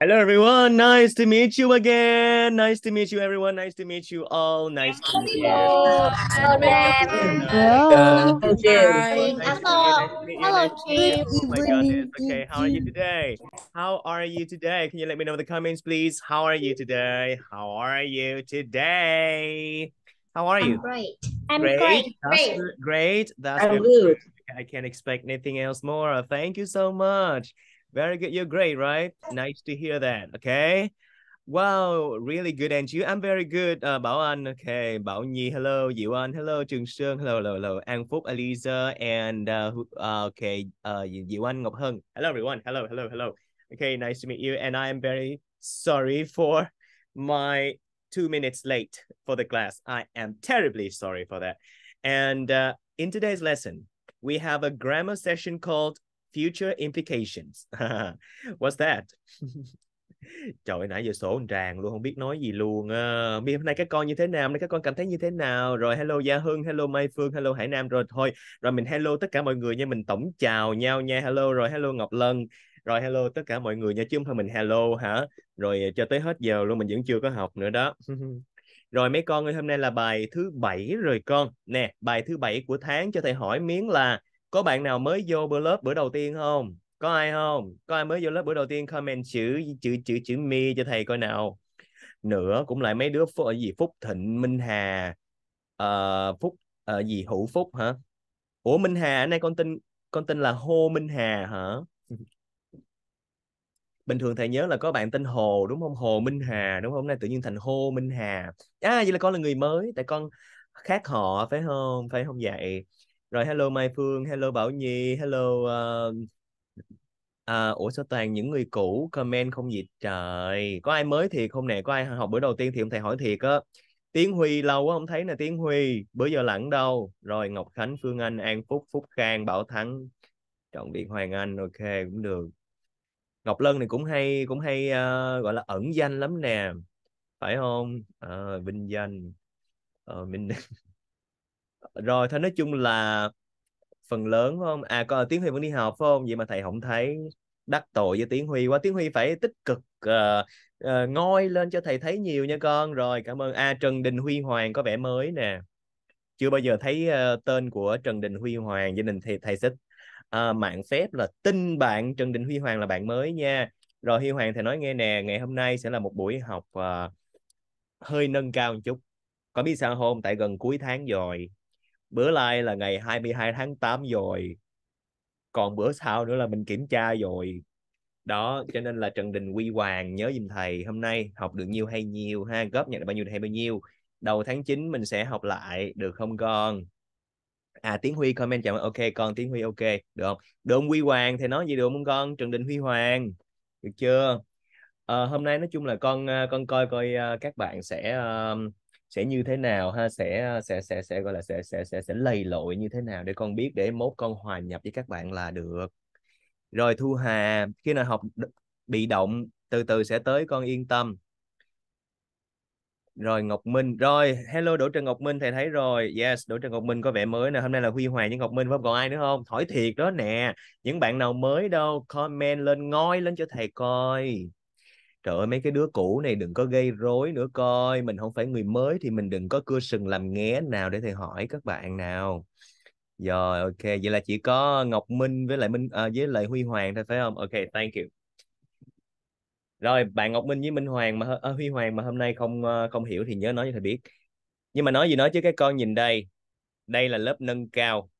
Hello, everyone. Nice to meet you again. Nice to meet you, everyone. Nice to meet you all. Nice to meet you. Hello. Hello. Hello. Hello. Okay. How are you today? How are you today? Can you let me know in the comments, please? How are you today? How are you today? How are you? I'm great. I'm great. Great. That's great. great. That's I'm good. good. I can't expect anything else more. Thank you so much. Very good. You're great, right? Nice to hear that. Okay. Wow, really good. And you, I'm very good. Uh, Bảo Anh, okay. Bảo Nhi, hello. Diệu Anh, hello. Trường Sương. hello, hello, hello. An Phúc, Aliza, and uh, uh okay, uh, Diệu Anh, Ngọc Hân. Hello, everyone. Hello, hello, hello. Okay, nice to meet you. And I am very sorry for my two minutes late for the class. I am terribly sorry for that. And uh, in today's lesson, we have a grammar session called future implications. What's that? Trời nãy giờ sổ tràn luôn không biết nói gì luôn. À, hôm nay các con như thế nào? nay các con cảm thấy như thế nào? Rồi hello Gia Hưng, hello Mai Phương, hello Hải Nam rồi thôi. Rồi mình hello tất cả mọi người nha, mình tổng chào nhau nha. Hello rồi hello Ngọc Lân. Rồi hello tất cả mọi người nha chứ không thôi mình hello hả? Rồi cho tới hết giờ luôn mình vẫn chưa có học nữa đó. rồi mấy con ơi, hôm nay là bài thứ bảy rồi con. Nè, bài thứ bảy của tháng cho thầy hỏi miếng là có bạn nào mới vô bữa lớp bữa đầu tiên không có ai không có ai mới vô lớp bữa đầu tiên comment chữ chữ chữ chữ mi cho thầy coi nào nữa cũng lại mấy đứa phúc gì phúc thịnh minh hà uh, phúc uh, gì hữu phúc hả ủa minh hà nay con tin con tin là hô minh hà hả bình thường thầy nhớ là có bạn tên hồ đúng không hồ minh hà đúng không nay tự nhiên thành hô minh hà à vậy là con là người mới tại con khác họ phải không phải không vậy dạ rồi hello Mai Phương hello Bảo Nhi hello uh... À, ủa sao toàn những người cũ comment không gì trời có ai mới thiệt không nè có ai học bữa đầu tiên thì ông thầy hỏi thiệt á Tiến Huy lâu quá không thấy nè Tiến Huy bữa giờ lẳng đâu rồi Ngọc Khánh Phương Anh An Phúc Phúc Khang Bảo Thắng Trọng Việt Hoàng Anh ok cũng được Ngọc Lân này cũng hay cũng hay uh, gọi là ẩn danh lắm nè phải không à, vinh danh ờ, mình rồi thôi nói chung là phần lớn phải không à còn ờ, tiếng huy vẫn đi học phải không vậy mà thầy không thấy đắc tội với tiếng huy quá tiếng huy phải tích cực uh, ờ, uh, ờ, ngôi lên cho thầy thấy nhiều nha con rồi cảm ơn a à, trần đình huy hoàng có vẻ mới nè chưa bao giờ thấy uh, tên của trần đình huy hoàng gia đình thì thầy sẽ uh, mạng phép là tin bạn trần đình huy hoàng là bạn mới nha rồi huy hoàng thầy nói nghe nè ngày hôm nay sẽ là một buổi học uh, hơi nâng cao một chút có biết sao không tại gần cuối tháng rồi bữa lai là ngày 22 tháng 8 rồi còn bữa sau nữa là mình kiểm tra rồi đó cho nên là Trần Đình Huy Hoàng nhớ dùm thầy hôm nay học được nhiêu hay nhiều ha góp nhận được bao nhiêu hay bao nhiêu đầu tháng 9 mình sẽ học lại được không con à Tiến Huy comment chào ok con Tiến Huy ok được không được không Huy Hoàng thì nói gì được không con Trần Đình Huy Hoàng được chưa à, hôm nay nói chung là con ờ, con coi coi ờ, các bạn sẽ uh, sẽ như thế nào ha sẽ sẽ sẽ sẽ gọi là sẽ sẽ sẽ sẽ lầy lội như thế nào để con biết để mốt con hòa nhập với các bạn là được rồi thu hà khi nào học bị động từ từ sẽ tới con yên tâm rồi Ngọc Minh rồi hello Đỗ Trần Ngọc Minh thầy thấy rồi yes Đỗ Trần Ngọc Minh có vẻ mới nè hôm nay là Huy Hoàng những Ngọc Minh phải còn ai nữa không thổi thiệt đó nè những bạn nào mới đâu comment lên ngoi lên cho thầy coi trời ơi mấy cái đứa cũ này đừng có gây rối nữa coi mình không phải người mới thì mình đừng có cưa sừng làm nghé nào để thầy hỏi các bạn nào rồi ok vậy là chỉ có Ngọc Minh với lại Minh à, với lại Huy Hoàng thôi phải không ok thank you rồi bạn Ngọc Minh với Minh Hoàng mà à, Huy Hoàng mà hôm nay không ờ, không hiểu thì nhớ nói cho thầy biết nhưng mà nói gì nói chứ cái con nhìn đây đây là lớp nâng cao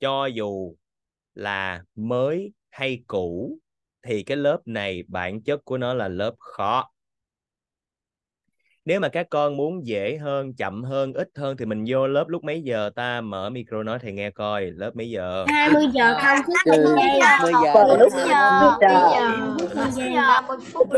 cho dù là mới hay cũ thì cái lớp này bản chất của nó là lớp khó nếu mà các con muốn dễ hơn chậm hơn ít hơn thì mình vô lớp lúc mấy giờ ta mở micro nói thầy nghe coi lớp mấy giờ 20 giờ không chứ ừ, 20 giờ lúc giờ đúng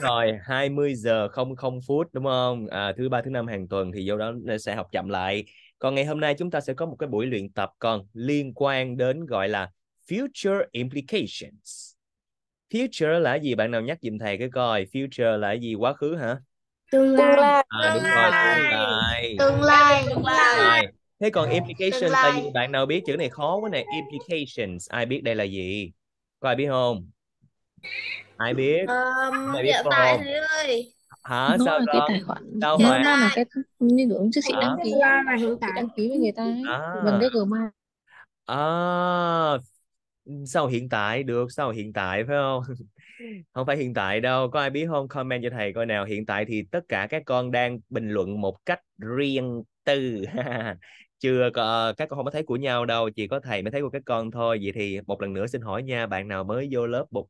rồi 20 giờ không không phút đúng không à, thứ ba thứ năm hàng tuần thì vô đó sẽ học chậm lại còn ngày hôm nay chúng ta sẽ có một cái buổi luyện tập còn liên quan đến gọi là future implications future là gì bạn nào nhắc giùm thầy cái coi future là gì quá khứ hả tương lai à, đúng rồi tương lai tương lai tương lai thế còn implication là gì bạn nào biết chữ này khó quá này implications ai biết đây là gì có ai biết không ai biết um, ai biết không ơi hả Đúng sao rồi, cái tài khoản sao hiện là cái như kiểu trước khi đăng ký là hiện tại đăng ký với người ta ấy. à. gần cái gmail à sao hiện tại được sao hiện tại phải không không phải hiện tại đâu có ai biết không comment cho thầy coi nào hiện tại thì tất cả các con đang bình luận một cách riêng tư chưa có, các con không có thấy của nhau đâu chỉ có thầy mới thấy của các con thôi vậy thì một lần nữa xin hỏi nha bạn nào mới vô lớp một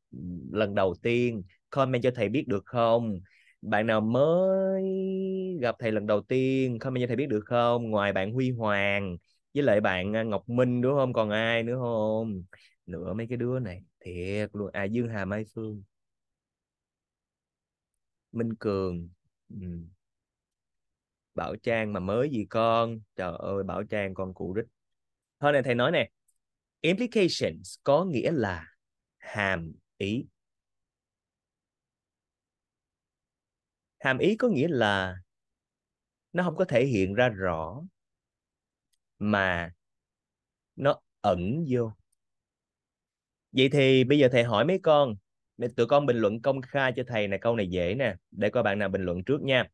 lần đầu tiên comment cho thầy biết được không bạn nào mới gặp thầy lần đầu tiên comment cho thầy biết được không ngoài bạn Huy Hoàng với lại bạn à, Ngọc Minh đúng không còn ai nữa không nữa mấy cái đứa này thiệt luôn à Dương Hà Mai Phương Minh Cường ừ. Bảo Trang mà mới gì con trời ơi Bảo Trang con cụ rít thôi này thầy nói nè implications có nghĩa là hàm ý hàm ý có nghĩa là nó không có thể hiện ra rõ mà nó ẩn vô vậy thì bây giờ thầy hỏi mấy con để tụi con bình luận công khai cho thầy này câu này dễ nè để coi bạn nào bình luận trước nha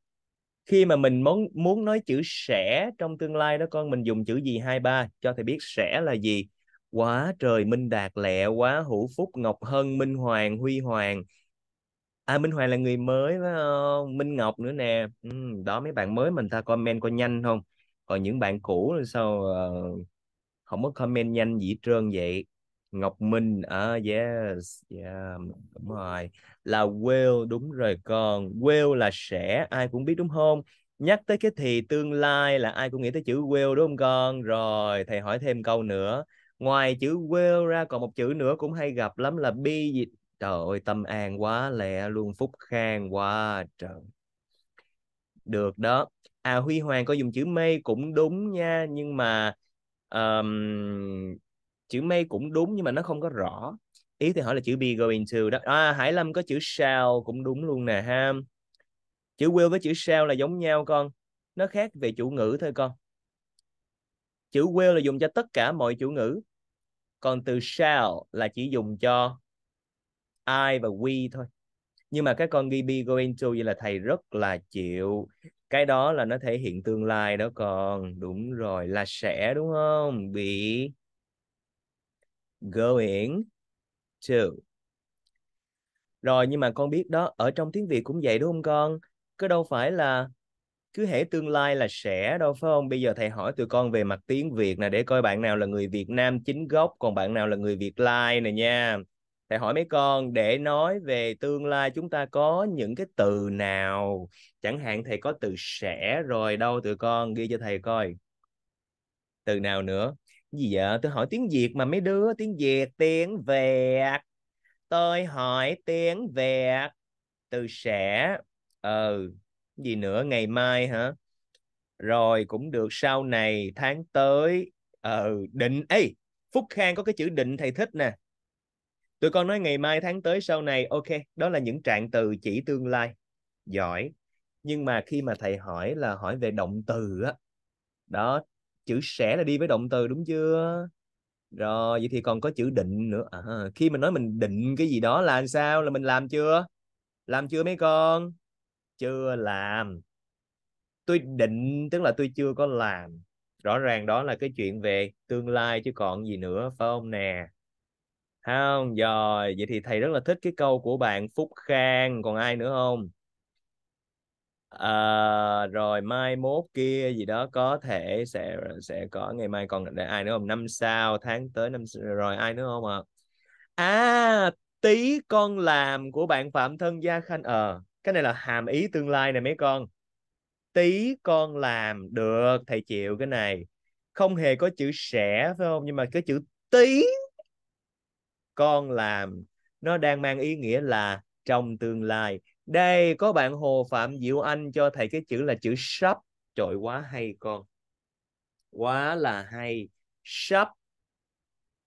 khi mà mình muốn muốn nói chữ sẽ trong tương lai đó con mình dùng chữ gì hai ba cho thầy biết sẽ là gì quá trời minh đạt lẹ quá hữu phúc ngọc hân minh hoàng huy hoàng à minh hoàng là người mới phải không minh ngọc nữa nè ừ, đó mấy bạn mới mình ta comment coi nhanh không còn những bạn cũ là sao uh, không có comment nhanh gì trơn vậy Ngọc Minh à, yes yeah đúng rồi là will đúng rồi con will là sẽ ai cũng biết đúng không nhắc tới cái thì tương lai là ai cũng nghĩ tới chữ will đúng không con rồi thầy hỏi thêm câu nữa ngoài chữ will ra còn một chữ nữa cũng hay gặp lắm là be gì trời ơi tâm an quá lẹ luôn phúc khang quá trời được đó à huy hoàng có dùng chữ may cũng đúng nha nhưng mà um, chữ may cũng đúng nhưng mà nó không có rõ ý thì hỏi là chữ be going to đó à, Hải Lâm có chữ shall cũng đúng luôn nè ha chữ will với chữ shall là giống nhau con nó khác về chủ ngữ thôi con chữ will là dùng cho tất cả mọi chủ ngữ còn từ shall là chỉ dùng cho I và we thôi nhưng mà cái con ghi be going to vậy là thầy rất là chịu cái đó là nó thể hiện tương lai đó còn đúng rồi là sẽ đúng không bị going to. Rồi nhưng mà con biết đó, ở trong tiếng Việt cũng vậy đúng không con? Có đâu phải là cứ hễ tương lai là sẽ đâu phải không? Bây giờ thầy hỏi tụi con về mặt tiếng Việt nè để coi bạn nào là người Việt Nam chính gốc còn bạn nào là người Việt lai nè nha. Thầy hỏi mấy con để nói về tương lai chúng ta có những cái từ nào? Chẳng hạn thầy có từ sẽ rồi đâu tụi con ghi cho thầy coi. Từ nào nữa? gì vậy tôi hỏi tiếng việt mà mấy đứa tiếng việt tiếng việt tôi hỏi tiếng việt từ sẽ ờ gì nữa ngày mai hả rồi cũng được sau này tháng tới ờ định ấy phúc khang có cái chữ định thầy thích nè tụi con nói ngày mai tháng tới sau này ok đó là những trạng từ chỉ tương lai giỏi nhưng mà khi mà thầy hỏi là hỏi về động từ á đó chữ sẽ là đi với động từ đúng chưa rồi vậy thì còn có chữ định nữa à, khi mình nói mình định cái gì đó là sao là mình làm chưa làm chưa mấy con chưa làm tôi định tức là tôi chưa có làm rõ ràng đó là cái chuyện về tương lai chứ còn gì nữa phải không nè không rồi vậy thì thầy rất là thích cái câu của bạn phúc khang còn ai nữa không à, rồi mai mốt kia gì đó có thể sẽ sẽ có ngày mai còn để ai nữa không năm sau tháng tới năm rồi ai nữa không ạ à? à tí con làm của bạn phạm thân gia khanh ờ à, cái này là hàm ý tương lai này mấy con tí con làm được thầy chịu cái này không hề có chữ sẽ phải không nhưng mà cái chữ tí con làm nó đang mang ý nghĩa là trong tương lai đây có bạn Hồ Phạm Diệu Anh cho thầy cái chữ là chữ sắp trội quá hay con quá là hay sắp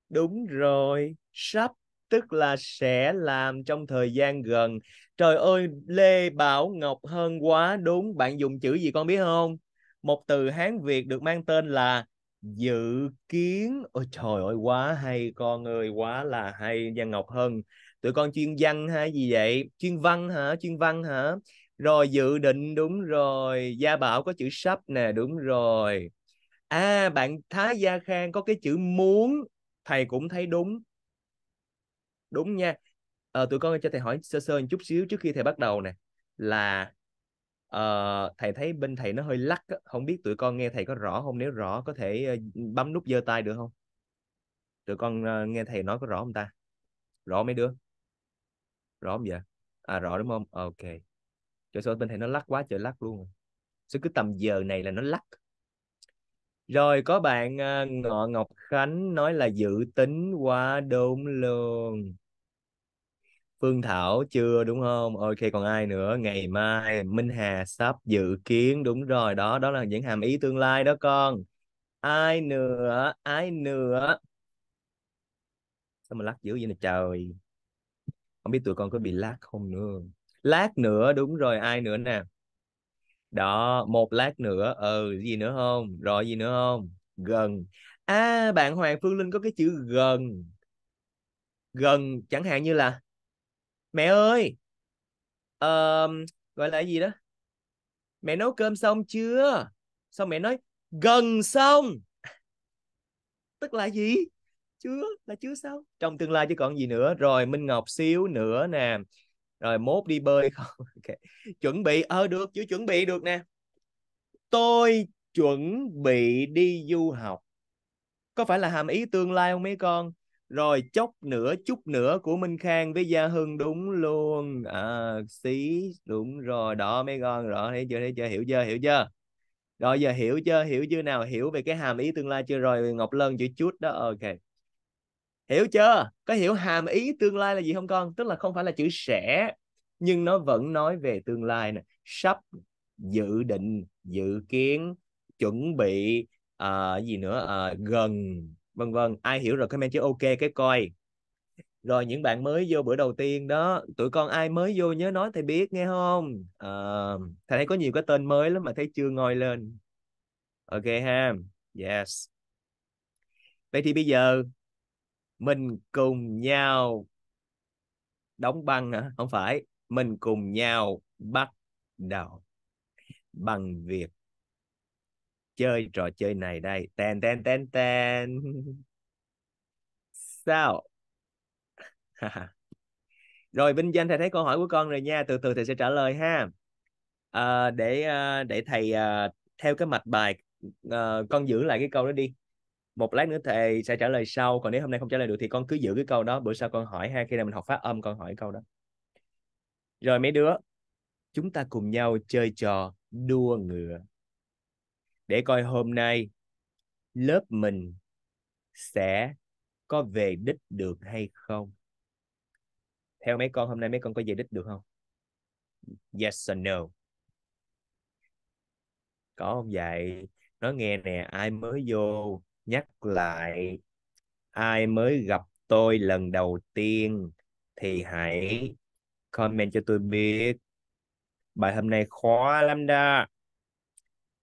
đúng rồi sắp tức là sẽ làm trong thời gian gần trời ơi Lê Bảo Ngọc hơn quá đúng bạn dùng chữ gì con biết không một từ Hán Việt được mang tên là dự kiến ôi trời ơi quá hay con ơi quá là hay Giang Ngọc Hân tụi con chuyên văn hay gì vậy chuyên văn hả chuyên văn hả rồi dự định đúng rồi gia bảo có chữ sắp nè đúng rồi à bạn thái gia khang có cái chữ muốn thầy cũng thấy đúng đúng nha à, tụi con cho thầy hỏi sơ sơ một chút xíu trước khi thầy bắt đầu nè là uh, thầy thấy bên thầy nó hơi lắc không biết tụi con nghe thầy có rõ không nếu rõ có thể ờ, bấm nút giơ tay được không tụi con nghe thầy nói có rõ không ta rõ mấy đứa rõ không vậy à rõ đúng không ok cho số bên này nó lắc quá trời lắc luôn số cứ tầm giờ này là nó lắc rồi có bạn à, Ngọ Ngọc Khánh nói là dự tính quá đúng luôn. Phương Thảo chưa đúng không? Ok còn ai nữa? Ngày mai Minh Hà sắp dự kiến đúng rồi đó, đó là những hàm ý tương lai đó con. Ai nữa? Ai nữa? Sao mà lắc dữ vậy nè trời không biết tụi con có bị lag không nữa lát nữa đúng rồi ai nữa nè đó một lát nữa ừ gì nữa không rồi gì nữa không gần à bạn hoàng phương linh có cái chữ gần gần chẳng hạn như là mẹ ơi uh, gọi là gì đó mẹ nấu cơm xong chưa xong mẹ nói gần xong tức là gì chưa là chưa sao trong tương lai chứ còn gì nữa rồi minh ngọc xíu nữa nè rồi mốt đi bơi không okay. chuẩn bị ờ được chứ chuẩn bị được nè tôi chuẩn bị đi du học có phải là hàm ý tương lai không mấy con rồi chốc nữa chút nữa của minh khang với gia hưng đúng luôn à, xí đúng rồi đó mấy con rõ thấy chưa thấy chưa hiểu chưa hiểu chưa rồi giờ hiểu chưa hiểu chưa nào hiểu về cái hàm ý tương lai chưa rồi ngọc lân chữ chút đó ok hiểu chưa có hiểu hàm ý tương lai là gì không con tức là không phải là chữ sẽ nhưng nó vẫn nói về tương lai nè sắp dự định dự kiến chuẩn bị uh, gì nữa uh, gần vân vân ai hiểu rồi comment chữ ok cái coi rồi những bạn mới vô bữa đầu tiên đó tụi con ai mới vô nhớ nói thầy biết nghe không à, thầy thấy có nhiều cái tên mới lắm mà thấy chưa ngồi lên ok ha yes vậy thì bây giờ mình cùng nhau đóng băng hả không phải mình cùng nhau bắt đầu bằng việc chơi trò chơi này đây ten ten ten ten sao rồi vinh danh thầy thấy câu hỏi của con rồi nha từ từ thầy sẽ trả lời ha à, để ờ, để thầy ờ, theo cái mạch bài con giữ lại cái câu đó đi một lát nữa thầy sẽ trả lời sau còn nếu hôm nay không trả lời được thì con cứ giữ cái câu đó bữa sau con hỏi ha khi nào mình học phát âm con hỏi câu đó rồi mấy đứa chúng ta cùng nhau chơi trò đua ngựa để coi hôm nay lớp mình sẽ có về đích được hay không theo mấy con hôm nay mấy con có về đích được không yes or no có không vậy nó nghe nè ai mới vô nhắc lại ai mới gặp tôi lần đầu tiên thì hãy comment cho tôi biết bài hôm nay khó lắm đó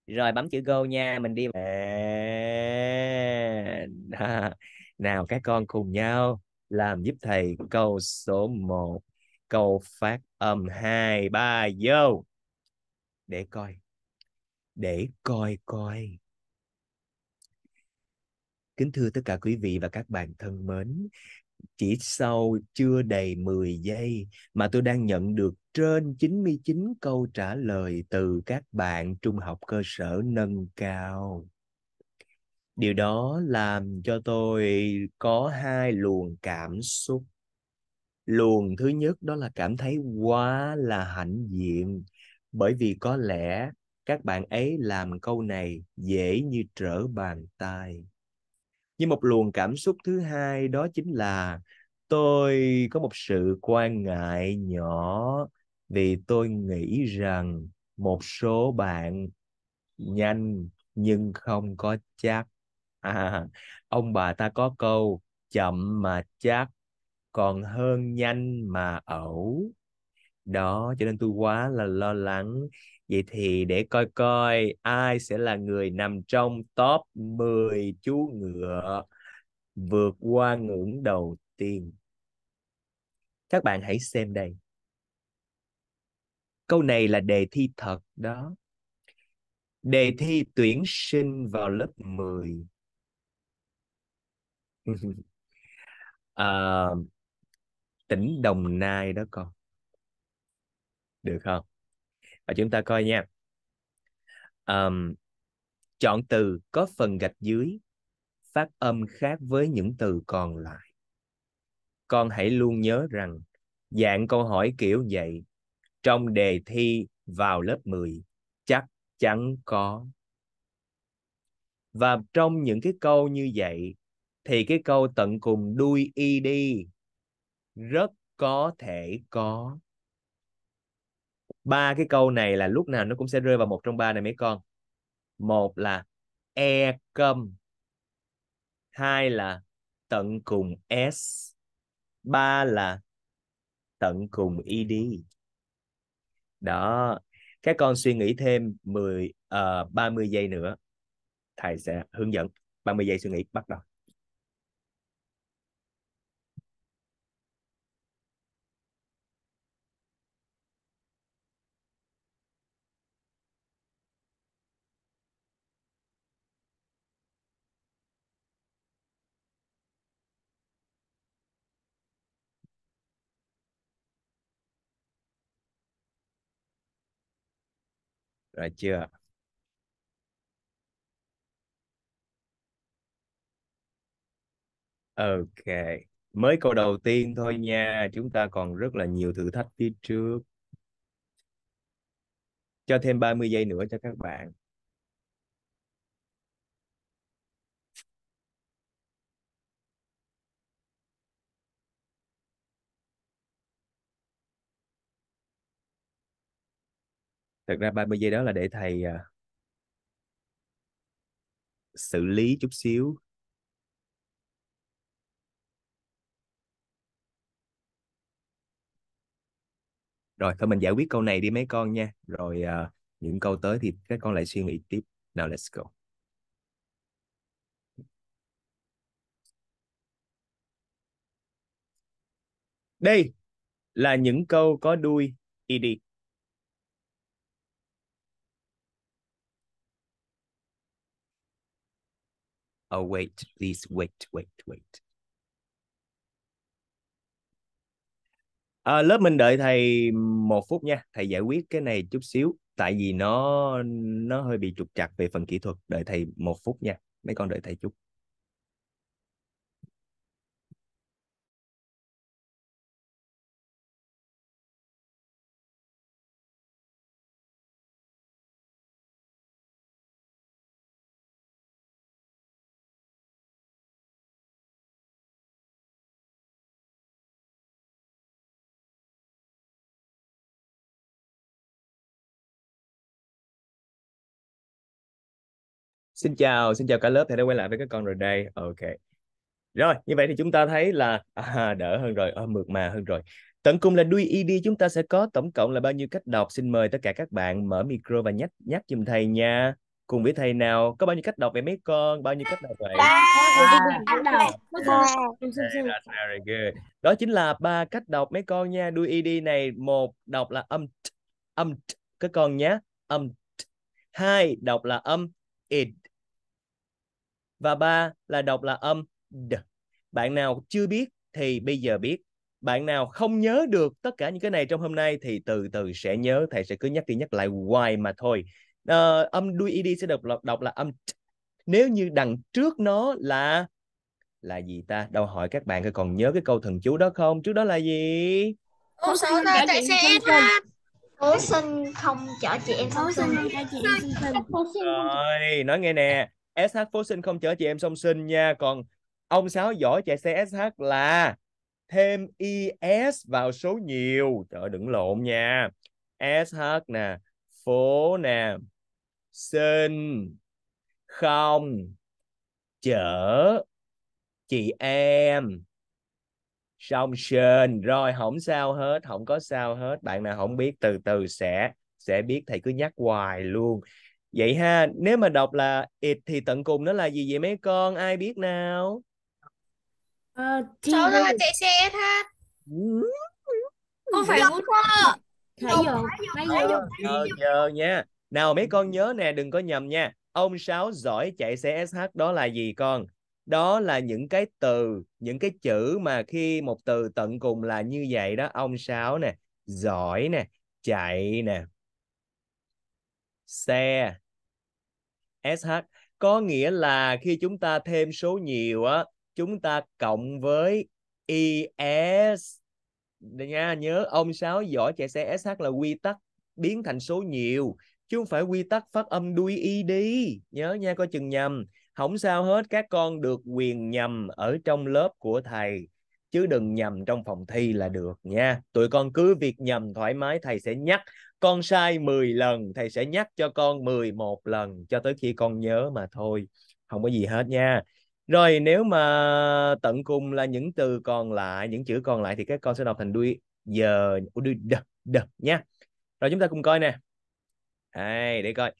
rồi bấm chữ go nha mình đi à, đó. nào các con cùng nhau làm giúp thầy câu số 1 câu phát âm 2 3 vô để coi để coi coi Kính thưa tất cả quý vị và các bạn thân mến, chỉ sau chưa đầy 10 giây mà tôi đang nhận được trên 99 câu trả lời từ các bạn trung học cơ sở nâng cao. Điều đó làm cho tôi có hai luồng cảm xúc. Luồng thứ nhất đó là cảm thấy quá là hãnh diện bởi vì có lẽ các bạn ấy làm câu này dễ như trở bàn tay nhưng một luồng cảm xúc thứ hai đó chính là tôi có một sự quan ngại nhỏ vì tôi nghĩ rằng một số bạn nhanh nhưng không có chắc à, ông bà ta có câu chậm mà chắc còn hơn nhanh mà ẩu đó cho nên tôi quá là lo lắng vậy thì để coi coi ai sẽ là người nằm trong top 10 chú ngựa vượt qua ngưỡng đầu tiên các bạn hãy xem đây câu này là đề thi thật đó đề thi tuyển sinh vào lớp 10 à, tỉnh Đồng Nai đó con được không và chúng ta coi nha um, chọn từ có phần gạch dưới phát âm khác với những từ còn lại con hãy luôn nhớ rằng dạng câu hỏi kiểu vậy trong đề thi vào lớp 10 chắc chắn có và trong những cái câu như vậy thì cái câu tận cùng đuôi y đi rất có thể có ba cái câu này là lúc nào nó cũng sẽ rơi vào một trong ba này mấy con một là e cơm hai là tận cùng s ba là tận cùng ed đó các con suy nghĩ thêm 10 uh, 30 giây nữa thầy sẽ hướng dẫn 30 giây suy nghĩ bắt đầu rồi chưa ok mới câu đầu tiên thôi nha chúng ta còn rất là nhiều thử thách phía trước cho thêm 30 giây nữa cho các bạn thật ra 30 giây đó là để thầy uh, xử lý chút xíu rồi thôi mình giải quyết câu này đi mấy con nha rồi uh, những câu tới thì các con lại suy nghĩ tiếp now let's go đây là những câu có đuôi ed Oh, wait, please wait, wait, wait. À, lớp mình đợi thầy một phút nha. Thầy giải quyết cái này chút xíu. Tại vì nó nó hơi bị trục trặc về phần kỹ thuật. Đợi thầy một phút nha. Mấy con đợi thầy chút. xin chào xin chào cả lớp thầy đã quay lại với các con rồi đây ok rồi như vậy thì chúng ta thấy là à, đỡ hơn rồi à, mượt mà hơn rồi tận cùng là đuôi id chúng ta sẽ có tổng cộng là bao nhiêu cách đọc xin mời tất cả các bạn mở micro và nhắc nhắc giùm thầy nha cùng với thầy nào có bao nhiêu cách đọc vậy mấy con bao nhiêu cách đọc vậy ba đó chính là ba cách đọc mấy con nha đuôi id này một đọc là âm t, âm t, các con nhé âm t. hai đọc là âm id và ba là đọc là âm d. Bạn nào chưa biết thì bây giờ biết. Bạn nào không nhớ được tất cả những cái này trong hôm nay thì từ từ sẽ nhớ. Thầy sẽ cứ nhắc đi nhắc lại hoài mà thôi. À, âm đuôi id sẽ đọc là, đọc là âm t. Nếu như đằng trước nó là là gì ta? Đâu hỏi các bạn có còn nhớ cái câu thần chú đó không? Trước đó là gì? Ô số ta tại xe Thố sinh không chở chị em thố sinh. Rồi, nói nghe nè SH phố Sinh không chở chị em song sinh nha còn ông Sáu giỏi chạy xe SH là thêm ES vào số nhiều trời đừng lộn nha SH nè phố nè sinh không chở chị em song sinh rồi không sao hết không có sao hết bạn nào không biết từ từ sẽ sẽ biết thầy cứ nhắc hoài luôn vậy ha nếu mà đọc là it thì tận cùng nó là gì vậy mấy con ai biết nào ờ, à, cháu chạy xe ha không phải bút thơ bây giờ thể giờ nhớ nhớ nha nào mấy con nhớ nè đừng có nhầm nha ông sáu giỏi chạy xe sh đó là gì con đó là những cái từ những cái chữ mà khi một từ tận cùng là như vậy đó ông sáu nè giỏi nè chạy nè xe SH có nghĩa là khi chúng ta thêm số nhiều á chúng ta cộng với IS e nha nhớ ông sáu giỏi chạy xe SH là quy tắc biến thành số nhiều chứ không phải quy tắc phát âm đuôi y đi nhớ nha coi chừng nhầm không sao hết các con được quyền nhầm ở trong lớp của thầy chứ đừng nhầm trong phòng thi là được nha tụi con cứ việc nhầm thoải mái thầy sẽ nhắc con sai 10 lần thầy sẽ nhắc cho con 11 lần cho tới khi con nhớ mà thôi không có gì hết nha rồi nếu mà tận cùng là những từ còn lại những chữ còn lại thì các con sẽ đọc thành đuôi giờ đuôi đ, đ, nha rồi chúng ta cùng coi nè đây để coi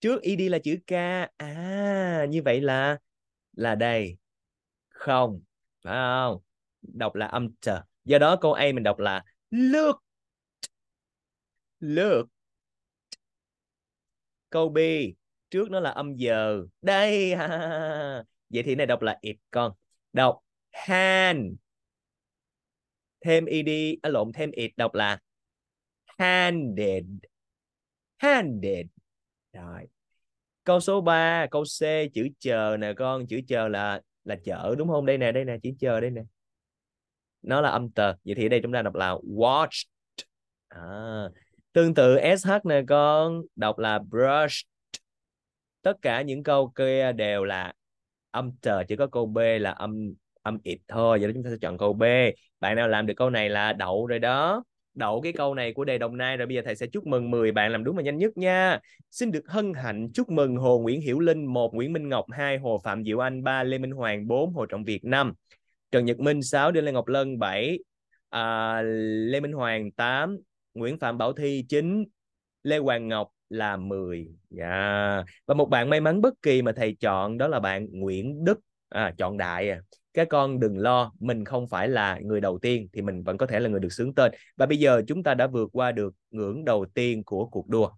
trước id là chữ k à như vậy là là đây không phải không đọc là âm t do đó câu a mình đọc là look look câu B trước nó là âm giờ đây ha. vậy thì này đọc là it con đọc hand thêm ed à, lộn thêm it đọc là handed handed rồi câu số 3 câu C chữ chờ nè con chữ chờ là là chợ đúng không đây nè đây nè chữ chờ đây nè nó là âm tờ vậy thì ở đây chúng ta đọc là watched à, tương tự sh này con đọc là brushed tất cả những câu kia đều là âm chờ chỉ có câu b là âm âm ịt thôi vậy đó chúng ta sẽ chọn câu b bạn nào làm được câu này là đậu rồi đó đậu cái câu này của đề đồng nai rồi bây giờ thầy sẽ chúc mừng 10 bạn làm đúng và nhanh nhất nha xin được hân hạnh chúc mừng hồ nguyễn hiểu linh một nguyễn minh ngọc hai hồ phạm diệu anh ba lê minh hoàng bốn hồ trọng việt năm trần nhật minh sáu đinh lê ngọc lân bảy à, lê minh hoàng tám Nguyễn Phạm Bảo Thi 9, Lê Hoàng Ngọc là 10. Yeah. Dạ. Và một bạn may mắn bất kỳ mà thầy chọn đó là bạn Nguyễn Đức à, chọn đại à. Các con đừng lo, mình không phải là người đầu tiên thì mình vẫn có thể là người được xướng tên. Và bây giờ chúng ta đã vượt qua được ngưỡng đầu tiên của cuộc đua.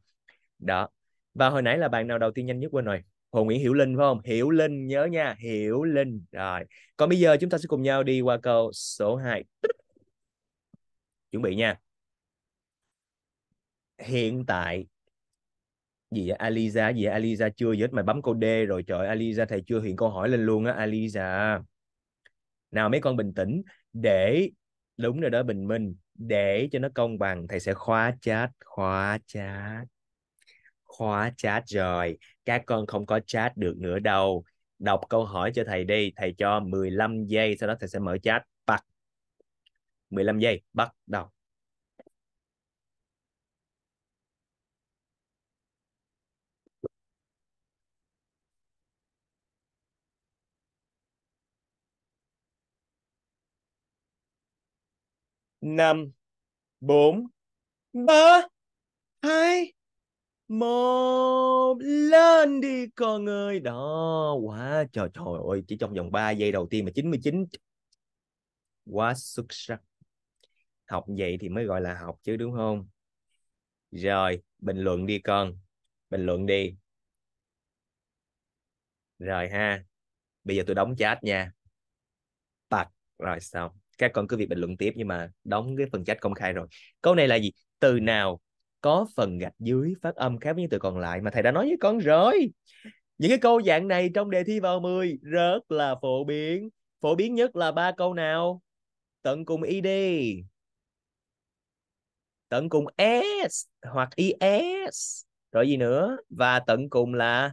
Đó. Và hồi nãy là bạn nào đầu tiên nhanh nhất quên rồi. Hồ Nguyễn Hiểu Linh phải không? Hiểu Linh nhớ nha, Hiểu Linh. Rồi. Còn bây giờ chúng ta sẽ cùng nhau đi qua câu số 2. Chuẩn bị nha hiện tại gì vậy? Aliza gì vậy? Aliza chưa gì hết mày bấm câu D rồi trời Aliza thầy chưa hiện câu hỏi lên luôn á Aliza nào mấy con bình tĩnh để đúng rồi đó bình minh để cho nó công bằng thầy sẽ khóa chat khóa chat khóa chat rồi các con không có chat được nữa đâu đọc câu hỏi cho thầy đi thầy cho 15 giây sau đó thầy sẽ mở chat bắt 15 giây bắt đầu 5, 4, 3, 2, một lên đi con ơi đó quá trời trời ơi chỉ trong vòng 3 giây đầu tiên mà 99 quá xuất sắc học vậy thì mới gọi là học chứ đúng không rồi bình luận đi con bình luận đi rồi ha bây giờ tôi đóng chat nha tạch rồi xong các con cứ việc bình luận tiếp nhưng mà đóng cái phần chat công khai rồi câu này là gì từ nào có phần gạch dưới phát âm khác với từ còn lại mà thầy đã nói với con rồi những cái câu dạng này trong đề thi vào 10 rất là phổ biến phổ biến nhất là ba câu nào tận cùng id tận cùng s hoặc is rồi gì nữa và tận cùng là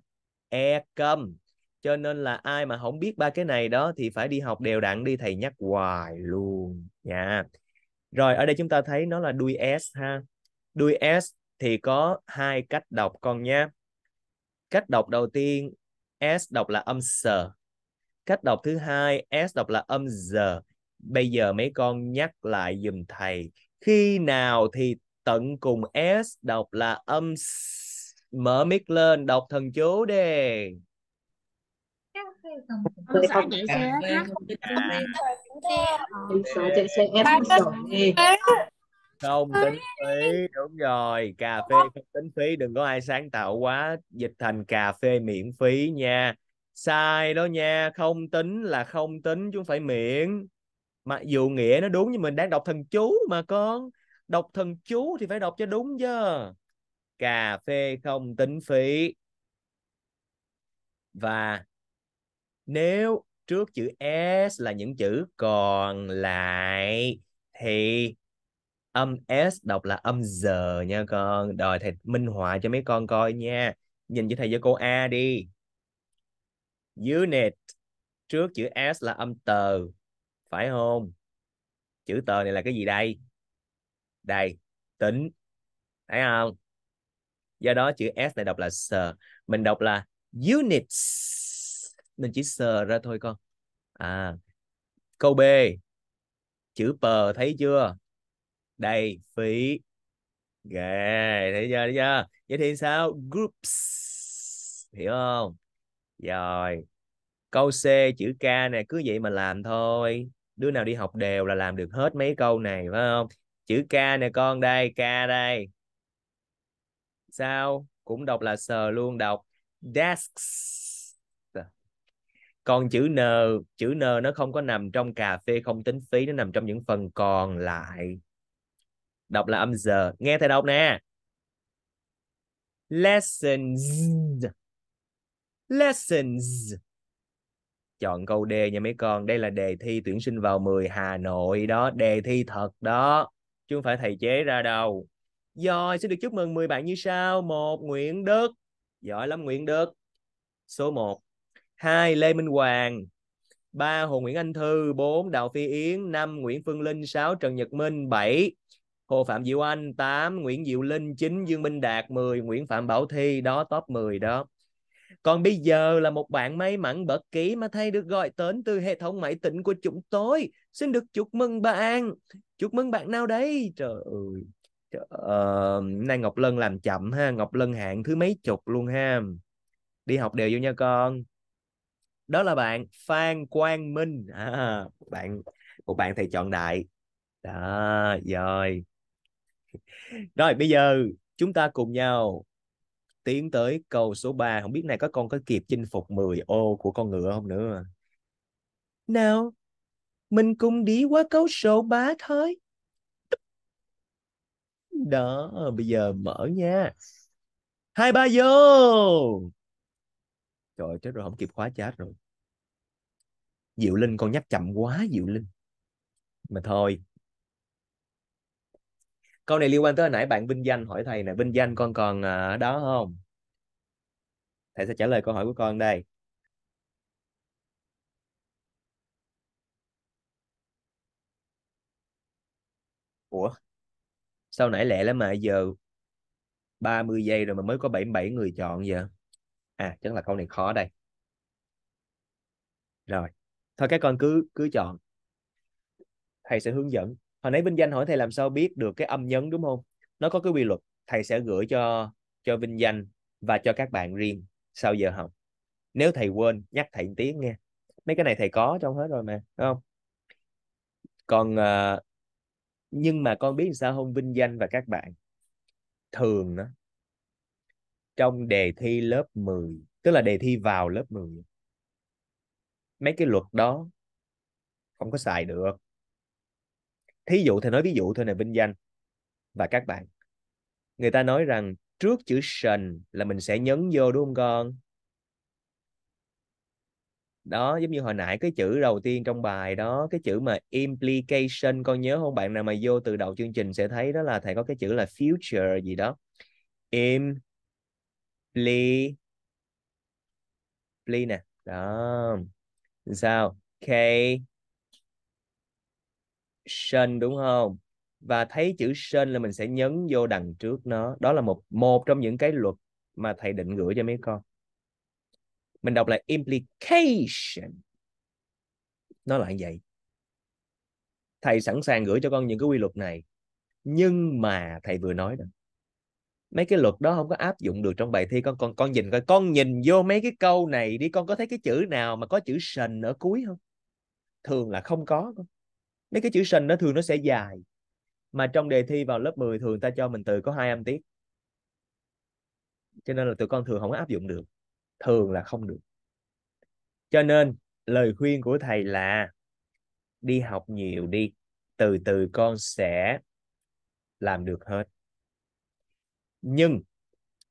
e cầm cho nên là ai mà không biết ba cái này đó thì phải đi học đều đặn đi thầy nhắc hoài luôn nha yeah. rồi ở đây chúng ta thấy nó là đuôi s ha đuôi s thì có hai cách đọc con nha cách đọc đầu tiên s đọc là âm sờ cách đọc thứ hai s đọc là âm giờ bây giờ mấy con nhắc lại dùm thầy khi nào thì tận cùng s đọc là âm s. mở mic lên đọc thần chú đi Tôi không chạy xe hát Tôi sợ chạy xe không tính phí đúng rồi cà phê không tính phí đừng có ai sáng tạo quá dịch thành cà phê miễn phí nha sai đó nha không tính là không tính chứ không phải miễn mặc dù nghĩa nó đúng nhưng mình đang đọc thần chú mà con đọc thần chú thì phải đọc cho đúng chứ cà phê không tính phí và nếu trước chữ s là những chữ còn lại thì âm s đọc là âm giờ nha con rồi thầy minh họa cho mấy con coi nha nhìn cho thầy với cô a đi unit trước chữ s là âm tờ phải không chữ tờ này là cái gì đây đây tính thấy không do đó chữ s này đọc là sờ mình đọc là units mình chỉ sờ ra thôi con à câu b chữ pờ thấy chưa đây phí ghê yeah, thấy chưa thấy chưa vậy thì sao groups hiểu không rồi câu c chữ k nè cứ vậy mà làm thôi đứa nào đi học đều là làm được hết mấy câu này phải không chữ k nè con đây k đây sao cũng đọc là sờ luôn đọc desks còn chữ n chữ n nó không có nằm trong cà phê không tính phí nó nằm trong những phần còn lại đọc là âm giờ nghe thầy đọc nè lessons lessons chọn câu D nha mấy con đây là đề thi tuyển sinh vào 10 Hà Nội đó đề thi thật đó chứ không phải thầy chế ra đâu rồi xin được chúc mừng 10 bạn như sau một Nguyễn Đức giỏi lắm Nguyễn Đức số 1 2. Lê Minh Hoàng 3. Hồ Nguyễn Anh Thư 4. Đào Phi Yến 5. Nguyễn Phương Linh 6. Trần Nhật Minh 7. Hồ Phạm Diệu Anh 8. Nguyễn Diệu Linh 9. Dương Minh Đạt 10. Nguyễn Phạm Bảo Thi đó top 10 đó còn bây giờ là một bạn may mắn bất kỳ mà thầy được gọi tên từ hệ thống máy tính của chúng tôi. Xin được chúc mừng bạn. Chúc mừng bạn nào đấy? Trời ơi. Trời, uh, nay Ngọc Lân làm chậm ha. Ngọc Lân hạng thứ mấy chục luôn ha. Đi học đều vô nha con đó là bạn Phan Quang Minh à, bạn một bạn thầy chọn đại đó rồi rồi bây giờ chúng ta cùng nhau tiến tới câu số 3 không biết này có con có kịp chinh phục 10 ô của con ngựa không nữa nào mình cùng đi qua câu số 3 thôi đó bây giờ mở nha hai ba vô trời ơi, chết rồi không kịp khóa chat rồi diệu linh con nhắc chậm quá diệu linh mà thôi câu này liên quan tới hồi nãy bạn vinh danh hỏi thầy nè vinh danh con còn à, ở đó không thầy sẽ trả lời câu hỏi của con đây ủa sao nãy lẹ lắm mà giờ 30 giây rồi mà mới có 77 người chọn vậy à chắc là câu này khó đây rồi thôi các con cứ cứ chọn thầy sẽ hướng dẫn hồi nãy vinh danh hỏi thầy làm sao biết được cái âm nhấn đúng không nó có cái quy luật thầy sẽ gửi cho cho vinh danh và cho các bạn riêng sau giờ học nếu thầy quên nhắc thầy một tiếng nghe mấy cái này thầy có trong hết rồi mà đúng không còn ờ, nhưng mà con biết sao không vinh danh và các bạn thường đó trong đề thi lớp 10 tức là đề thi vào lớp 10 mấy cái luật đó không có xài được thí dụ thì nói ví dụ thôi nè vinh danh và các bạn người ta nói rằng trước chữ sần là mình sẽ nhấn vô đúng không con đó giống như hồi nãy cái chữ đầu tiên trong bài đó cái chữ mà implication con nhớ không bạn nào mà vô từ đầu chương trình sẽ thấy đó là thầy có cái chữ là future gì đó im ply, ply nè đó sao k sân đúng không và thấy chữ sân là mình sẽ nhấn vô đằng trước nó đó là một một trong những cái luật mà thầy định gửi cho mấy con mình đọc là implication nó là như vậy thầy sẵn sàng gửi cho con những cái quy luật này nhưng mà thầy vừa nói rồi mấy cái luật đó không có áp dụng được trong bài thi con con con nhìn coi con nhìn vô mấy cái câu này đi con có thấy cái chữ nào mà có chữ sần ở cuối không thường là không có con. mấy cái chữ sần nó thường nó sẽ dài mà trong đề thi vào lớp 10 thường ta cho mình từ có hai âm tiết cho nên là tụi con thường không có áp dụng được thường là không được cho nên lời khuyên của thầy là đi học nhiều đi từ từ con sẽ làm được hết nhưng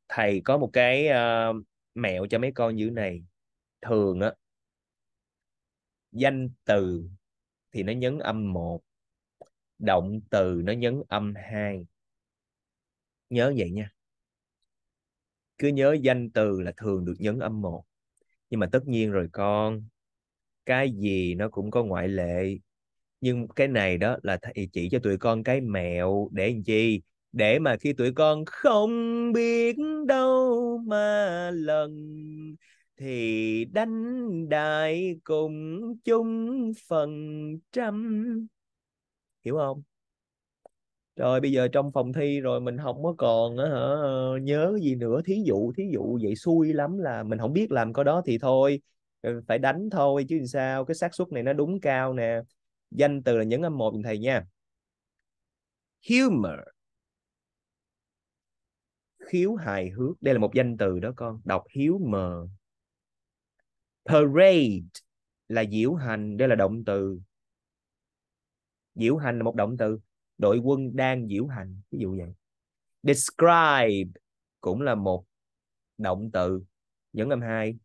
thầy có một cái uh, mẹo cho mấy con như này thường á danh từ thì nó nhấn âm một động từ nó nhấn âm hai nhớ vậy nha cứ nhớ danh từ là thường được nhấn âm một nhưng mà tất nhiên rồi con cái gì nó cũng có ngoại lệ nhưng cái này đó là thầy chỉ cho tụi con cái mẹo để làm chi để mà khi tụi con không biết đâu mà lần thì đánh đại cùng chung phần trăm hiểu không rồi bây giờ trong phòng thi rồi mình không có còn hả, nhớ gì nữa thí dụ thí dụ vậy xui lắm là mình không biết làm có đó thì thôi ừ, phải đánh thôi chứ sao cái xác suất này nó đúng cao nè danh từ là nhấn âm một thầy nha humor khiếu hài hước đây là một danh từ đó con đọc hiếu mờ parade là diễu hành đây là động từ diễu hành là một động từ đội quân đang diễu hành ví dụ vậy describe cũng là một động từ nhấn âm hai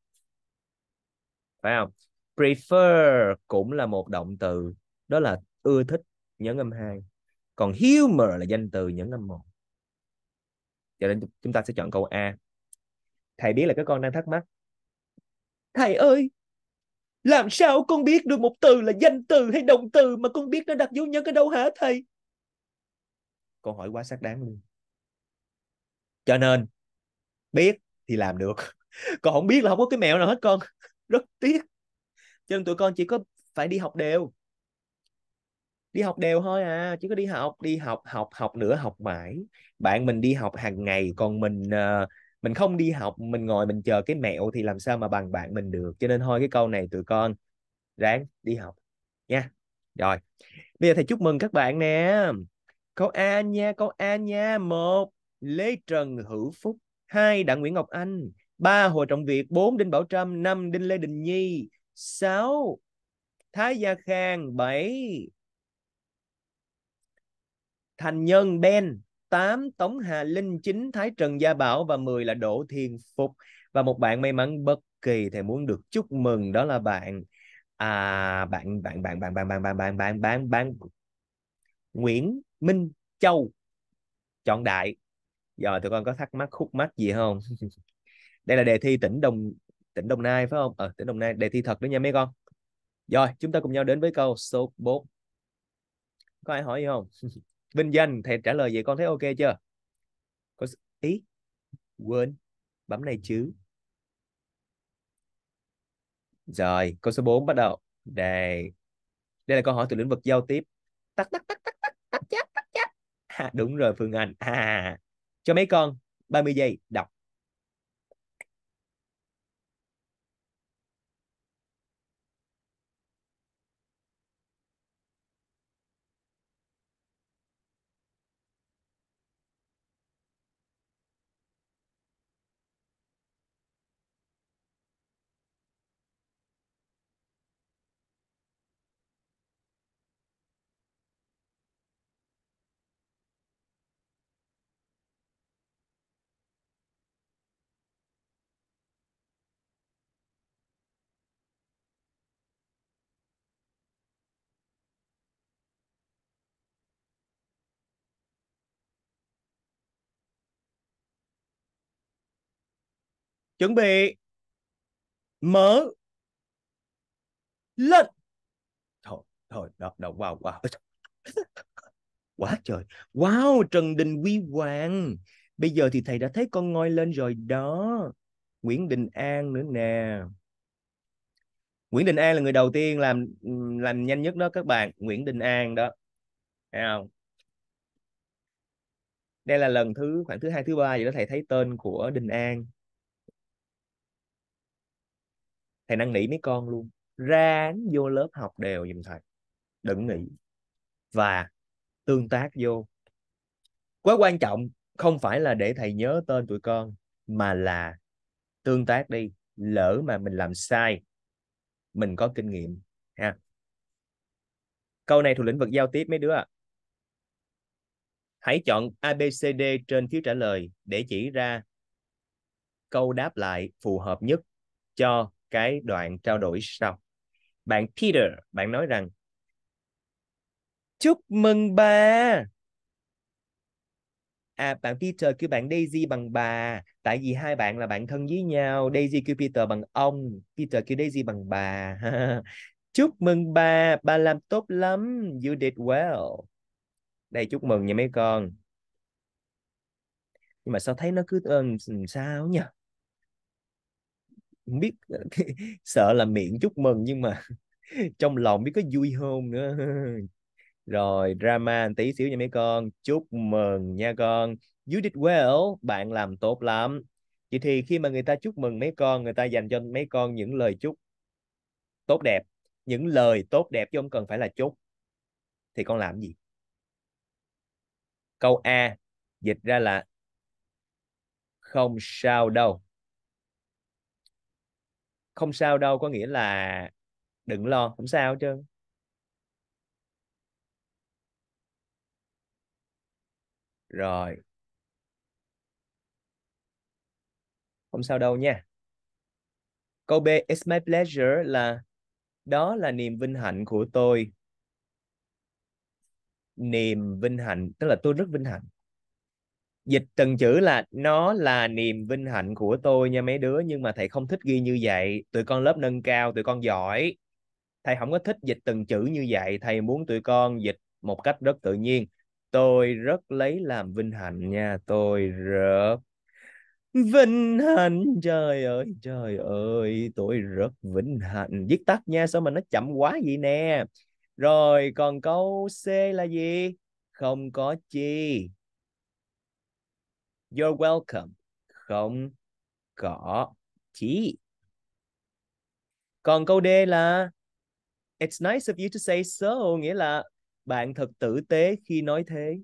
phải không prefer cũng là một động từ đó là ưa thích nhấn âm hai còn humor là danh từ nhấn âm một cho nên chúng ta sẽ chọn câu a thầy biết là các con đang thắc mắc thầy ơi làm sao con biết được một từ là danh từ hay động từ mà con biết nó đặt dấu nhân ở đâu hả thầy câu hỏi quá xác đáng luôn cho nên biết thì làm được còn không biết là không có cái mẹo nào hết con rất tiếc cho nên tụi con chỉ có phải đi học đều đi học đều thôi à chứ có đi học đi học học học nữa học mãi bạn mình đi học hàng ngày còn mình ờ, mình không đi học mình ngồi mình chờ cái mẹo thì làm sao mà bằng bạn mình được cho nên thôi cái câu này tụi con ráng đi học nha rồi bây giờ thầy chúc mừng các bạn nè câu a nha câu a nha một lê trần hữu phúc hai đặng nguyễn ngọc anh ba hồ trọng việt bốn đinh bảo trâm năm đinh lê đình nhi sáu thái gia khang bảy thành nhân Ben 8 Tống Hà Linh 9 Thái Trần Gia Bảo và 10 là Đỗ Thiên Phục và một bạn may mắn bất kỳ thầy muốn được chúc mừng đó là bạn à bạn bạn bạn bạn bạn bạn bạn bạn bạn bạn bạn Nguyễn Minh Châu chọn đại giờ tụi con có thắc mắc khúc mắc gì không đây là đề thi tỉnh đồng tỉnh đồng nai phải không ờ tỉnh đồng nai đề thi thật đó nha mấy con rồi chúng ta cùng nhau đến với câu số 4 có ai hỏi gì không vinh danh thầy trả lời vậy con thấy ok chưa có ý quên bấm này chứ rồi câu số 4 bắt đầu đây đây là câu hỏi từ lĩnh vực giao tiếp tắc tắc tắc tắc tắc tắc chat tắc chat à, đúng rồi phương anh à, cho mấy con 30 giây đọc chuẩn bị mở lên thôi thôi đọc đọc vào quá quá trời wow trần đình huy hoàng bây giờ thì thầy đã thấy con ngồi lên rồi đó nguyễn đình an nữa nè nguyễn đình an là người đầu tiên làm làm nhanh nhất đó các bạn nguyễn đình an đó thấy không đây là lần thứ khoảng thứ hai thứ ba vậy đó thầy thấy tên của đình an thầy năn nỉ mấy con luôn ráng vô lớp học đều dùm thầy đừng nghỉ và tương tác vô quá quan trọng không phải là để thầy nhớ tên tụi con mà là tương tác đi lỡ mà mình làm sai mình có kinh nghiệm ha câu này thuộc lĩnh vực giao tiếp mấy đứa ạ à. hãy chọn abcd trên phiếu trả lời để chỉ ra câu đáp lại phù hợp nhất cho cái đoạn trao đổi sau. Bạn Peter, bạn nói rằng Chúc mừng bà. À, bạn Peter kêu bạn Daisy bằng bà. Tại vì hai bạn là bạn thân với nhau. Daisy kêu Peter bằng ông. Peter kêu Daisy bằng bà. chúc mừng bà. Bà làm tốt lắm. You did well. Đây, chúc mừng nha mấy con. Nhưng mà sao thấy nó cứ ơn sao nhỉ? biết sợ là miệng chúc mừng nhưng mà trong lòng biết có vui không nữa rồi drama tí xíu nha mấy con chúc mừng nha con you did well bạn làm tốt lắm vậy thì khi mà người ta chúc mừng mấy con người ta dành cho mấy con những lời chúc tốt đẹp những lời tốt đẹp chứ không cần phải là chúc thì con làm gì câu a dịch ra là không sao đâu không sao đâu có nghĩa là đừng lo không sao chứ rồi không sao đâu nha câu B it's my pleasure là đó là niềm vinh hạnh của tôi niềm vinh hạnh tức là tôi rất vinh hạnh dịch từng chữ là nó là niềm vinh hạnh của tôi nha mấy đứa nhưng mà thầy không thích ghi như vậy tụi con lớp nâng cao tụi con giỏi thầy không có thích dịch từng chữ như vậy thầy muốn tụi con dịch một cách rất tự nhiên tôi rất lấy làm vinh hạnh nha tôi rất vinh hạnh trời ơi trời ơi tôi rất vinh hạnh viết tắt nha sao mà nó chậm quá vậy nè rồi còn câu c là gì không có chi You're welcome. Không có chỉ. Còn câu D là It's nice of you to say so, nghĩa là bạn thật tử tế khi nói thế.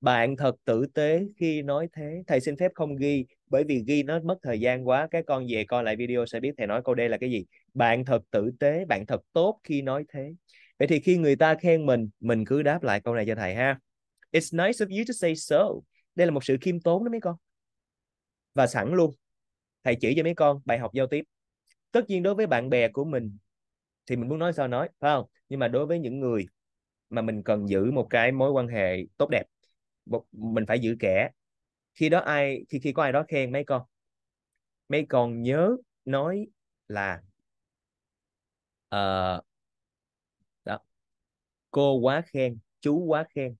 Bạn thật tử tế khi nói thế. Thầy xin phép không ghi, bởi vì ghi nó mất thời gian quá. Các con về coi lại video sẽ biết thầy nói câu D là cái gì. Bạn thật tử tế, bạn thật tốt khi nói thế. Vậy thì khi người ta khen mình, mình cứ đáp lại câu này cho thầy ha. It's nice of you to say so đây là một sự khiêm tốn đó mấy con và sẵn luôn thầy chỉ cho mấy con bài học giao tiếp tất nhiên đối với bạn bè của mình thì mình muốn nói sao nói phải không nhưng mà đối với những người mà mình cần giữ một cái mối quan hệ tốt đẹp mình phải giữ kẻ khi đó ai khi khi có ai đó khen mấy con mấy con nhớ nói là uh, đó cô quá khen chú quá khen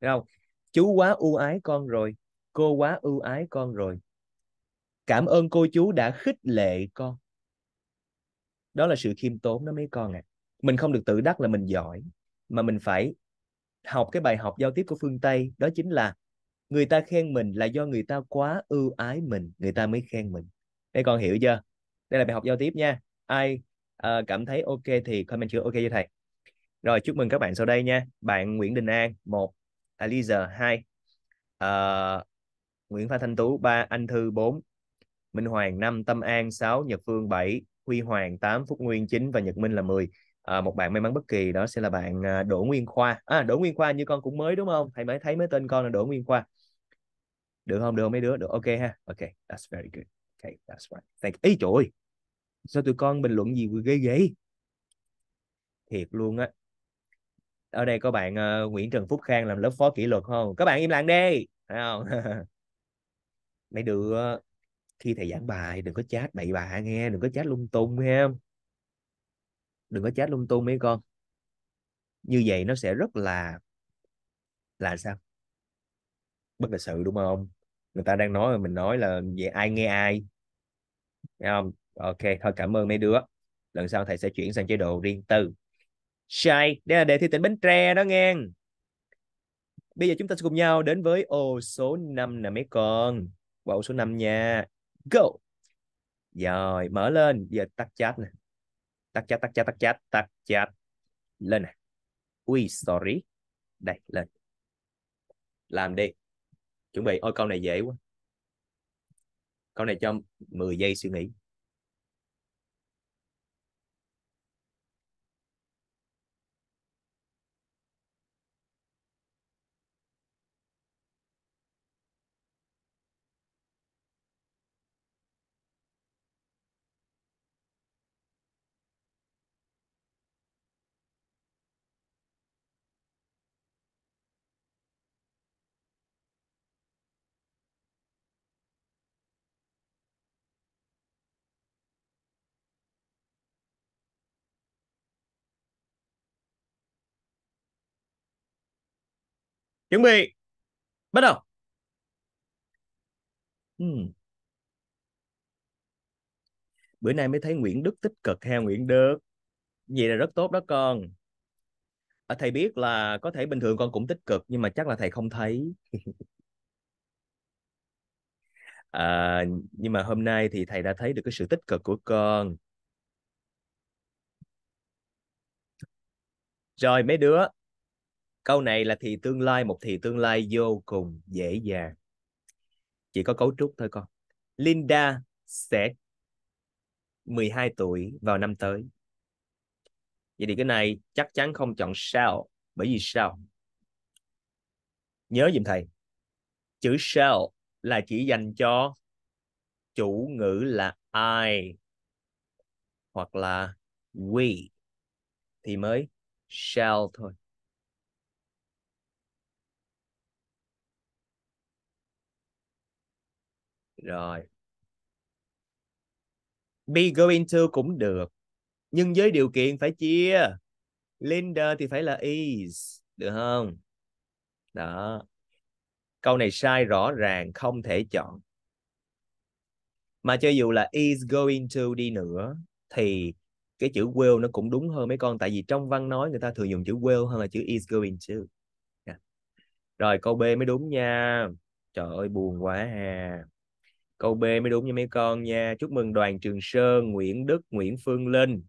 Đấy không chú quá ưu ái con rồi cô quá ưu ái con rồi cảm ơn cô chú đã khích lệ con đó là sự khiêm tốn đó mấy con ạ à. mình không được tự đắc là mình giỏi mà mình phải học cái bài học giao tiếp của phương tây đó chính là người ta khen mình là do người ta quá ưu ái mình người ta mới khen mình đây con hiểu chưa đây là bài học giao tiếp nha ai uh, cảm thấy ok thì comment chữ ok cho thầy rồi chúc mừng các bạn sau đây nha bạn nguyễn đình an một Aliza Lisa ờ, 2 à, Nguyễn Phan Thanh Tú 3 Anh Thư 4 Minh Hoàng 5 Tâm An 6 Nhật Phương 7 Huy Hoàng 8 Phúc Nguyên 9 và Nhật Minh là 10 à, ờ, một bạn may mắn bất kỳ đó sẽ là bạn ờ, Đỗ Nguyên Khoa à, Đỗ Nguyên Khoa như con cũng mới đúng không thầy mới thấy mới tên con là Đỗ Nguyên Khoa được không được không, mấy đứa được ok ha ok that's very good ok that's right thank you. ý trời ơi sao tụi con bình luận gì ghê ghê thiệt luôn á ở đây có bạn uh, Nguyễn Trần Phúc Khang làm lớp phó kỷ luật không các bạn im lặng đi phải không mấy đứa khi thầy giảng bài đừng có chat bậy bạ nghe đừng có chat lung tung nghe đừng có chat lung tung mấy con như vậy nó sẽ rất là là sao bất lịch sự đúng không người ta đang nói mình nói là về ai nghe ai Thấy không ok thôi cảm ơn mấy đứa lần sau thầy sẽ chuyển sang chế độ riêng tư Shai đây là đề thi tỉnh Bến Tre đó nghe bây giờ chúng ta sẽ cùng nhau đến với ô số 5 nè mấy con qua ô số 5 nha go rồi mở lên giờ tắt chat nè tắt chat tắt chat tắt chat tắt chat lên nè ui sorry đây lên làm đi chuẩn bị ôi câu này dễ quá câu này cho 10 giây suy nghĩ chuẩn bị bắt đầu uhm. bữa nay mới thấy Nguyễn Đức tích cực ha Nguyễn Đức vậy là rất tốt đó con à, thầy biết là có thể bình thường con cũng tích cực nhưng mà chắc là thầy không thấy à, nhưng mà hôm nay thì thầy đã thấy được cái sự tích cực của con rồi mấy đứa câu này là thì tương lai một thì tương lai vô cùng dễ dàng chỉ có cấu trúc thôi con Linda sẽ 12 tuổi vào năm tới vậy thì cái này chắc chắn không chọn sao bởi vì sao nhớ giùm thầy chữ sao là chỉ dành cho chủ ngữ là I hoặc là we thì mới shall thôi rồi be going to cũng được nhưng với điều kiện phải chia Linda thì phải là is được không đó câu này sai rõ ràng không thể chọn mà cho dù là is going to đi nữa thì cái chữ will nó cũng đúng hơn mấy con tại vì trong văn nói người ta thường dùng chữ will hơn là chữ is going to yeah. rồi câu b mới đúng nha trời ơi buồn quá ha câu B mới đúng nha mấy con nha chúc mừng đoàn Trường Sơn Nguyễn Đức Nguyễn Phương Linh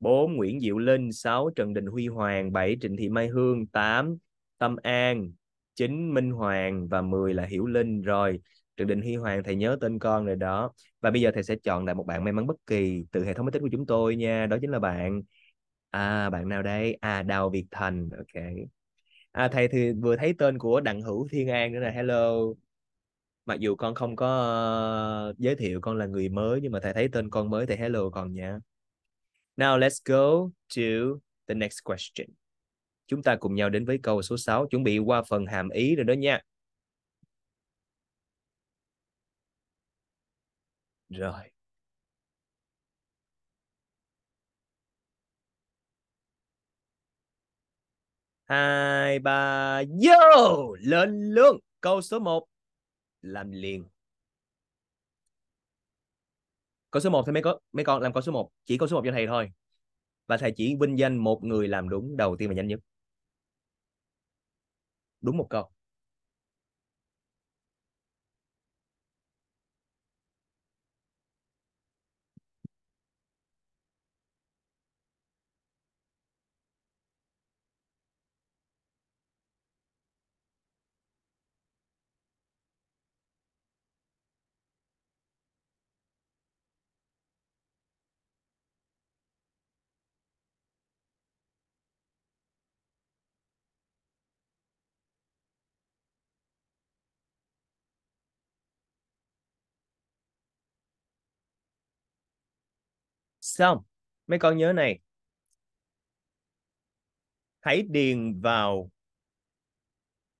4. Nguyễn Diệu Linh 6. Trần Đình Huy Hoàng 7. Trịnh Thị Mai Hương 8. Tâm An 9. Minh Hoàng và 10 là Hiểu Linh rồi Trần Đình Huy Hoàng thầy nhớ tên con rồi đó và bây giờ thầy sẽ chọn lại một bạn may mắn bất kỳ từ hệ thống máy tính của chúng tôi nha đó chính là bạn à bạn nào đây à Đào Việt Thành ok à, thầy thì vừa thấy tên của Đặng Hữu Thiên An nữa nè hello mặc dù con không có uh, giới thiệu con là người mới nhưng mà thầy thấy tên con mới thầy hello con nha now let's go to the next question chúng ta cùng nhau đến với câu số 6 chuẩn bị qua phần hàm ý rồi đó nha rồi hai ba vô lên luôn câu số 1 làm liền câu số 1 thì mấy, có, mấy con làm câu số 1 chỉ câu số 1 cho thầy thôi và thầy chỉ vinh danh một người làm đúng đầu tiên và nhanh nhất đúng một câu Xong, mấy con nhớ này. Hãy điền vào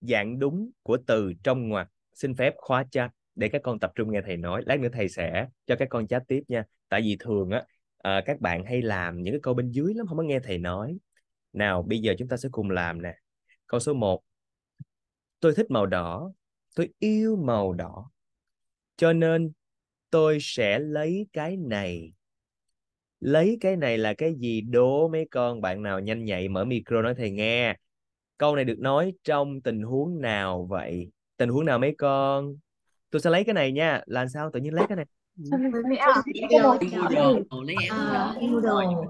dạng đúng của từ trong ngoặc. Xin phép khóa chat để các con tập trung nghe thầy nói. Lát nữa thầy sẽ cho các con chat tiếp nha. Tại vì thường á à, các bạn hay làm những cái câu bên dưới lắm không có nghe thầy nói. Nào, bây giờ chúng ta sẽ cùng làm nè. Câu số 1. Tôi thích màu đỏ. Tôi yêu màu đỏ. Cho nên tôi sẽ lấy cái này lấy cái này là cái gì đố mấy con bạn nào nhanh nhạy mở micro nói thầy nghe câu này được nói trong tình huống nào vậy tình huống nào mấy con tôi sẽ lấy cái này nha làm sao tự nhiên lấy cái này đi mua đồ đi mua đồ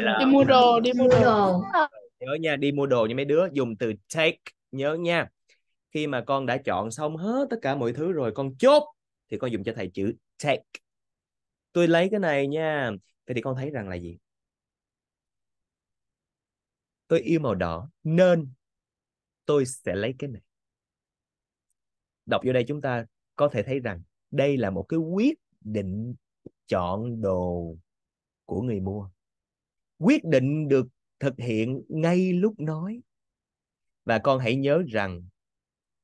à, đi mua đồ đi mua đồ nhớ nha đi mua đồ như mấy đứa dùng từ take nhớ nha khi mà con đã chọn xong hết tất cả mọi thứ rồi con chốt thì con dùng cho thầy chữ take tôi lấy cái này nha thế thì con thấy rằng là gì? Tôi yêu màu đỏ nên tôi sẽ lấy cái này. Đọc vô đây chúng ta có thể thấy rằng đây là một cái quyết định chọn đồ của người mua. Quyết định được thực hiện ngay lúc nói. Và con hãy nhớ rằng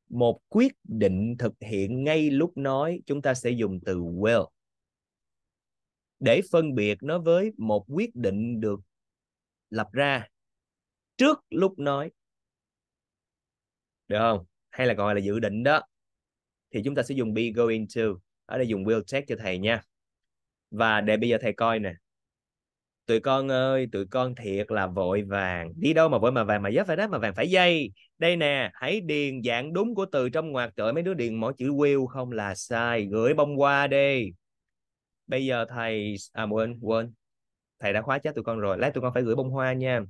một quyết định thực hiện ngay lúc nói chúng ta sẽ dùng từ will để phân biệt nó với một quyết định được lập ra trước lúc nói được không hay là gọi là dự định đó thì chúng ta sẽ dùng be going to ở đây dùng will check cho thầy nha và để bây giờ thầy coi nè tụi con ơi tụi con thiệt là vội vàng đi đâu mà vội mà vàng mà dấp phải đáp mà vàng phải dây đây nè hãy điền dạng đúng của từ trong ngoặc trời mấy đứa điền mỗi chữ will không là sai gửi bông qua đi bây giờ thầy à quên quên thầy đã khóa chết tụi con rồi lát tụi con phải gửi bông hoa nha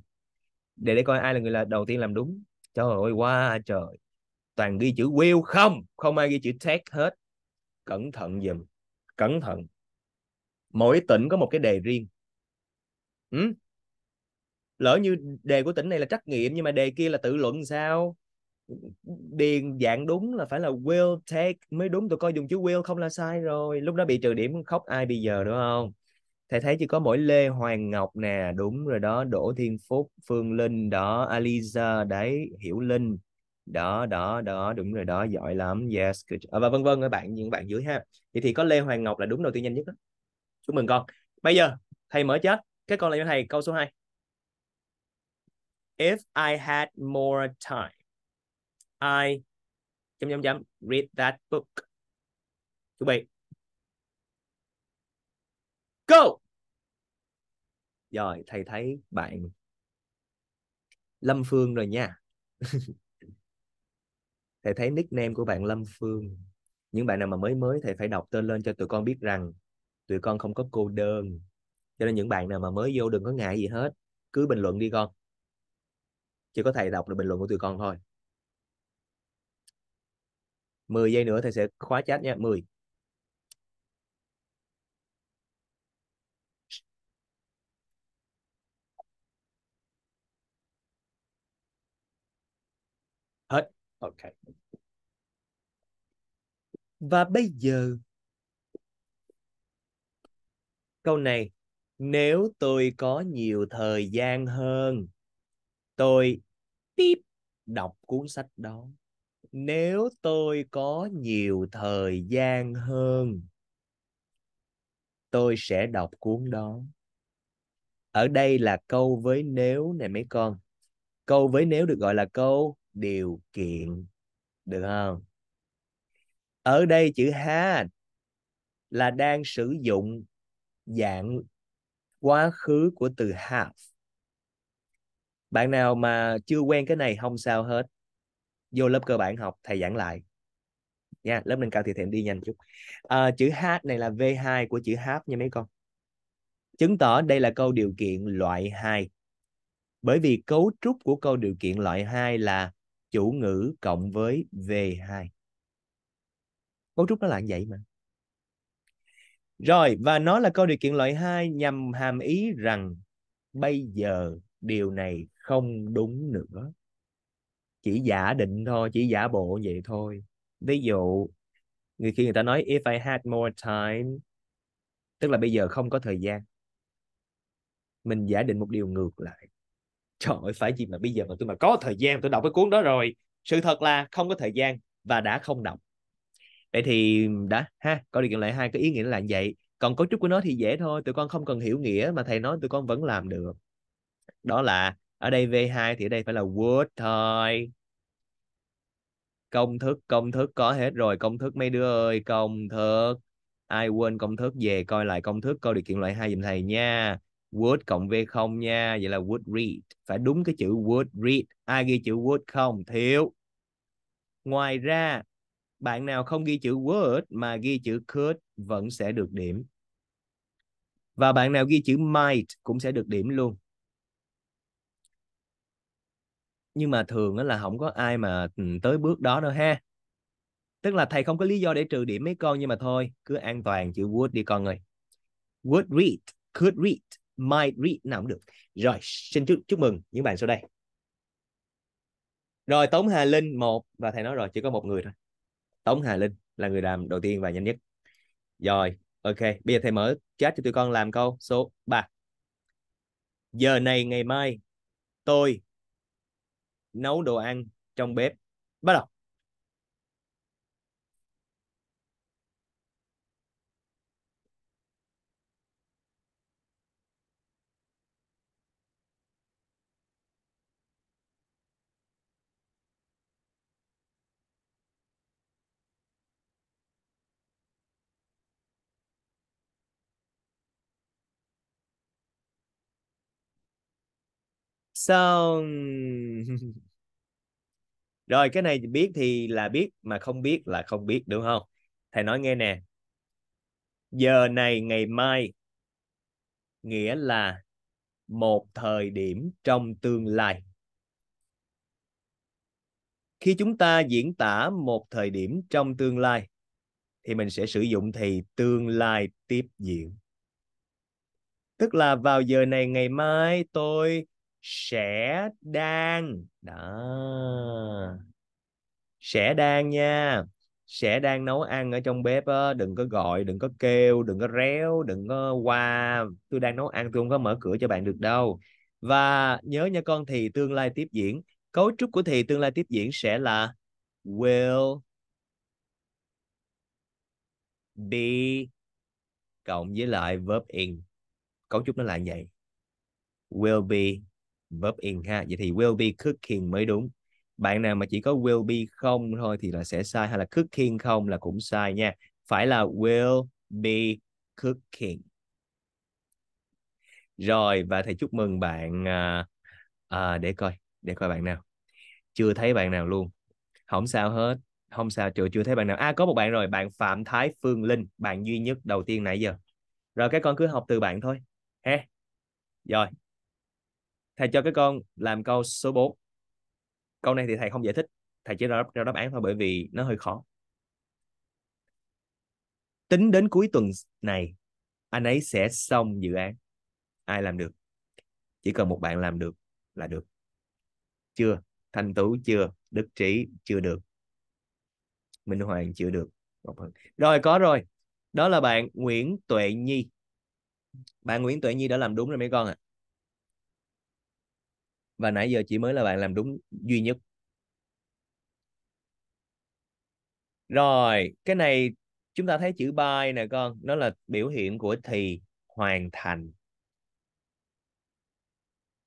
để để coi ai là người là đầu tiên làm đúng trời ơi quá wow, trời toàn ghi chữ will không không ai ghi chữ take hết cẩn thận dùm cẩn thận mỗi tỉnh có một cái đề riêng ừ? lỡ như đề của tỉnh này là trắc nghiệm nhưng mà đề kia là tự luận sao điền dạng đúng là phải là will take mới đúng tụi coi dùng chữ will không là sai rồi lúc đó bị trừ điểm khóc ai bây giờ đúng không thầy thấy chỉ có mỗi lê hoàng ngọc nè đúng rồi đó đỗ thiên phúc phương linh đó aliza đấy hiểu linh đó đó đó đúng rồi đó giỏi lắm yes good. À, và vân vân các bạn những bạn dưới ha vậy thì có lê hoàng ngọc là đúng đầu tiên nhanh nhất đó chúc mừng con bây giờ thầy mở chết các con lại cho thầy câu số 2 if i had more time I chấm chấm chấm read that book chuẩn bị go rồi thầy thấy bạn Lâm Phương rồi nha thầy thấy nickname của bạn Lâm Phương những bạn nào mà mới mới thầy phải đọc tên lên cho tụi con biết rằng tụi con không có cô đơn cho nên những bạn nào mà mới vô đừng có ngại gì hết cứ bình luận đi con chỉ có thầy đọc được bình luận của tụi con thôi 10 giây nữa thầy sẽ khóa chat nha 10 hết ok và bây giờ câu này nếu tôi có nhiều thời gian hơn tôi tiếp đọc cuốn sách đó nếu tôi có nhiều thời gian hơn tôi sẽ đọc cuốn đó ở đây là câu với nếu này mấy con câu với nếu được gọi là câu điều kiện được không ở đây chữ ha là đang sử dụng dạng quá khứ của từ have bạn nào mà chưa quen cái này không sao hết vô lớp cơ bản học thầy giảng lại nha yeah, lớp nâng cao thì thầy đi nhanh chút à, chữ h này là v 2 của chữ h nha mấy con chứng tỏ đây là câu điều kiện loại 2 bởi vì cấu trúc của câu điều kiện loại 2 là chủ ngữ cộng với V2. Cấu trúc nó là như vậy mà. Rồi, và nó là câu điều kiện loại 2 nhằm hàm ý rằng bây giờ điều này không đúng nữa chỉ giả định thôi chỉ giả bộ vậy thôi ví dụ người khi người ta nói if I had more time tức là bây giờ không có thời gian mình giả định một điều ngược lại trời ơi phải gì mà bây giờ mà tôi mà có thời gian tôi đọc cái cuốn đó rồi sự thật là không có thời gian và đã không đọc vậy thì đã ha có điều kiện lại hai cái ý nghĩa là vậy còn cấu trúc của nó thì dễ thôi tụi con không cần hiểu nghĩa mà thầy nói tụi con vẫn làm được đó là ở đây V2 thì ở đây phải là would thôi công thức công thức có hết rồi công thức mấy đứa ơi công thức ai quên công thức về coi lại công thức coi điều kiện loại hai dùm thầy nha would cộng V0 nha vậy là would read phải đúng cái chữ would read ai ghi chữ would không thiếu ngoài ra bạn nào không ghi chữ would mà ghi chữ could vẫn sẽ được điểm và bạn nào ghi chữ might cũng sẽ được điểm luôn nhưng mà thường là không có ai mà tới bước đó đâu ha tức là thầy không có lý do để trừ điểm mấy con nhưng mà thôi cứ an toàn chữ would đi con ơi would read could read might read nào cũng được rồi xin chúc chúc mừng những bạn sau đây rồi Tống Hà Linh một và thầy nói rồi chỉ có một người thôi Tống Hà Linh là người làm đầu tiên và nhanh nhất rồi ok bây giờ thầy mở chat cho tụi con làm câu số 3 giờ này ngày mai tôi nấu đồ ăn trong bếp bắt đầu So rồi cái này biết thì là biết mà không biết là không biết đúng không thầy nói nghe nè giờ này ngày mai nghĩa là một thời điểm trong tương lai khi chúng ta diễn tả một thời điểm trong tương lai thì mình sẽ sử dụng thì tương lai tiếp diễn tức là vào giờ này ngày mai tôi sẽ đang đó sẽ đang nha sẽ đang nấu ăn ở trong bếp á đừng có gọi đừng có kêu đừng có réo đừng có qua tôi đang nấu ăn tôi không có mở cửa cho bạn được đâu và nhớ nha con thì tương lai tiếp diễn cấu trúc của thì tương lai tiếp diễn sẽ là will be cộng với lại verb in cấu trúc nó là vậy will be verb in ha vậy thì will be cooking mới đúng bạn nào mà chỉ có will be không thôi thì là sẽ sai hay là cooking không là cũng sai nha phải là will be cooking rồi và thầy chúc mừng bạn à, à, để coi để coi bạn nào chưa thấy bạn nào luôn không sao hết không sao chưa chưa thấy bạn nào à có một bạn rồi bạn phạm thái phương linh bạn duy nhất đầu tiên nãy giờ rồi các con cứ học từ bạn thôi ha rồi thầy cho các con làm câu số 4 câu này thì thầy không giải thích thầy chỉ ra đáp, ra đáp án thôi bởi vì nó hơi khó tính đến cuối tuần này anh ấy sẽ xong dự án ai làm được chỉ cần một bạn làm được là được chưa thanh tú chưa đức trí chưa được minh hoàng chưa được rồi có rồi đó là bạn nguyễn tuệ nhi bạn nguyễn tuệ nhi đã làm đúng rồi mấy con ạ à và nãy giờ chỉ mới là bạn làm đúng duy nhất rồi cái này chúng ta thấy chữ by nè con nó là biểu hiện của thì hoàn thành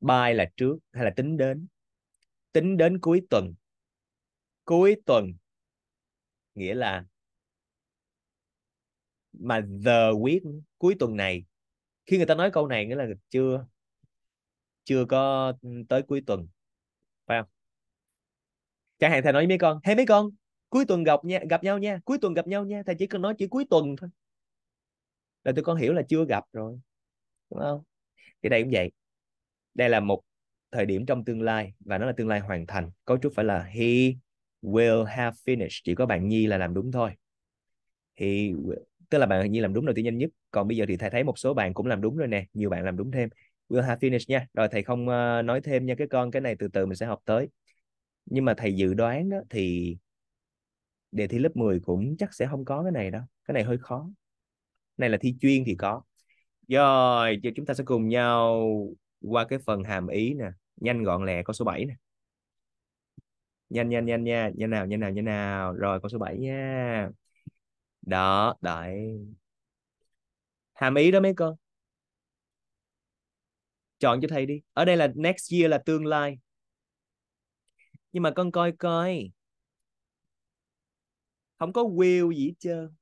by là trước hay là tính đến tính đến cuối tuần cuối tuần nghĩa là mà the week cuối tuần này khi người ta nói câu này nghĩa là chưa chưa có tới cuối tuần phải không chẳng hạn thầy nói với mấy con hey mấy con cuối tuần gặp nha gặp nhau nha cuối tuần gặp nhau nha thầy chỉ cần nói chỉ cuối tuần thôi là tụi con hiểu là chưa gặp rồi đúng không thì đây cũng vậy đây là một thời điểm trong tương lai và nó là tương lai hoàn thành cấu trúc phải là he will have finished chỉ có bạn nhi là làm đúng thôi he will. tức là bạn nhi làm đúng đầu tiên nhanh nhất còn bây giờ thì thầy thấy một số bạn cũng làm đúng rồi nè nhiều bạn làm đúng thêm we'll have finished nha rồi thầy không ờ, nói thêm nha cái con cái này từ từ mình sẽ học tới nhưng mà thầy dự đoán đó thì đề thi lớp 10 cũng chắc sẽ không có cái này đâu cái này hơi khó này là thi chuyên thì có rồi giờ chúng ta sẽ cùng nhau qua cái phần hàm ý nè nhanh gọn lẹ con số 7 nè nhanh nhanh nhanh nha nhanh nào nhanh nào nhanh nào rồi con số 7 nha đó đấy hàm ý đó mấy con chọn cho thầy đi ở đây là next year là tương lai nhưng mà con coi coi không có will gì hết trơn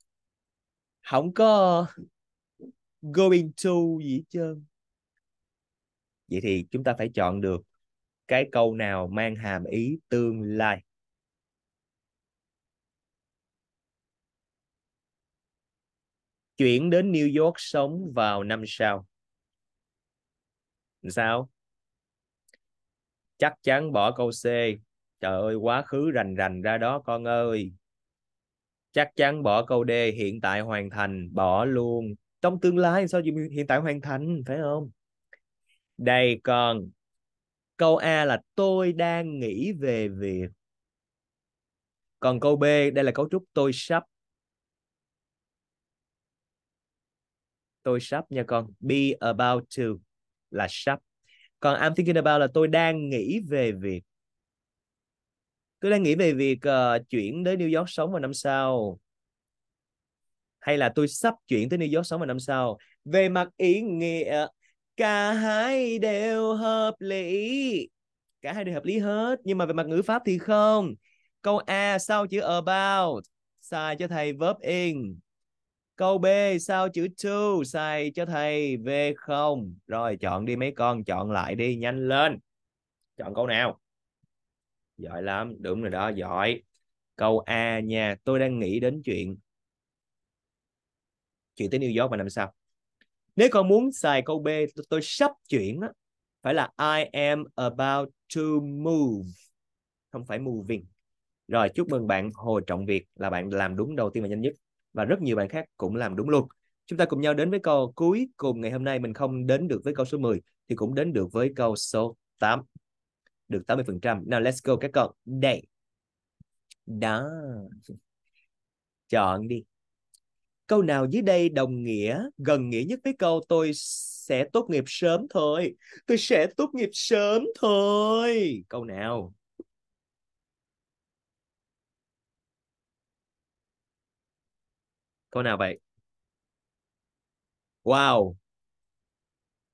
không có going to gì hết trơn vậy thì chúng ta phải chọn được cái câu nào mang hàm ý tương lai chuyển đến New York sống vào năm sau sao chắc chắn bỏ câu c trời ơi quá khứ rành rành ra đó con ơi chắc chắn bỏ câu d hiện tại hoàn thành bỏ luôn trong tương lai sao hiện tại hoàn thành phải không đây còn câu a là tôi đang nghĩ về việc còn câu b đây là cấu trúc tôi sắp tôi sắp nha con be about to là sắp còn I'm thinking about là tôi đang nghĩ về việc tôi đang nghĩ về việc uh, chuyển đến New York sống vào năm sau hay là tôi sắp chuyển tới New York sống vào năm sau về mặt ý nghĩa cả hai đều hợp lý cả hai đều hợp lý hết nhưng mà về mặt ngữ pháp thì không câu a sau chữ about sai cho thầy verb in Câu B sao chữ to sai cho thầy v không Rồi chọn đi mấy con, chọn lại đi nhanh lên. Chọn câu nào? Giỏi lắm, đúng rồi đó, giỏi. Câu A nha, tôi đang nghĩ đến chuyện chuyện tới New York vào năm sau. Nếu con muốn xài câu B, tôi, tôi sắp chuyển á Phải là I am about to move. Không phải moving. Rồi chúc mừng bạn Hồ Trọng Việt là bạn làm đúng đầu tiên và nhanh nhất và rất nhiều bạn khác cũng làm đúng luôn. Chúng ta cùng nhau đến với câu cuối cùng ngày hôm nay mình không đến được với câu số 10 thì cũng đến được với câu số 8. Được 80%. Nào let's go các con. Đây. Đó. Chọn đi. Câu nào dưới đây đồng nghĩa, gần nghĩa nhất với câu tôi sẽ tốt nghiệp sớm thôi. Tôi sẽ tốt nghiệp sớm thôi. Câu nào? câu nào vậy wow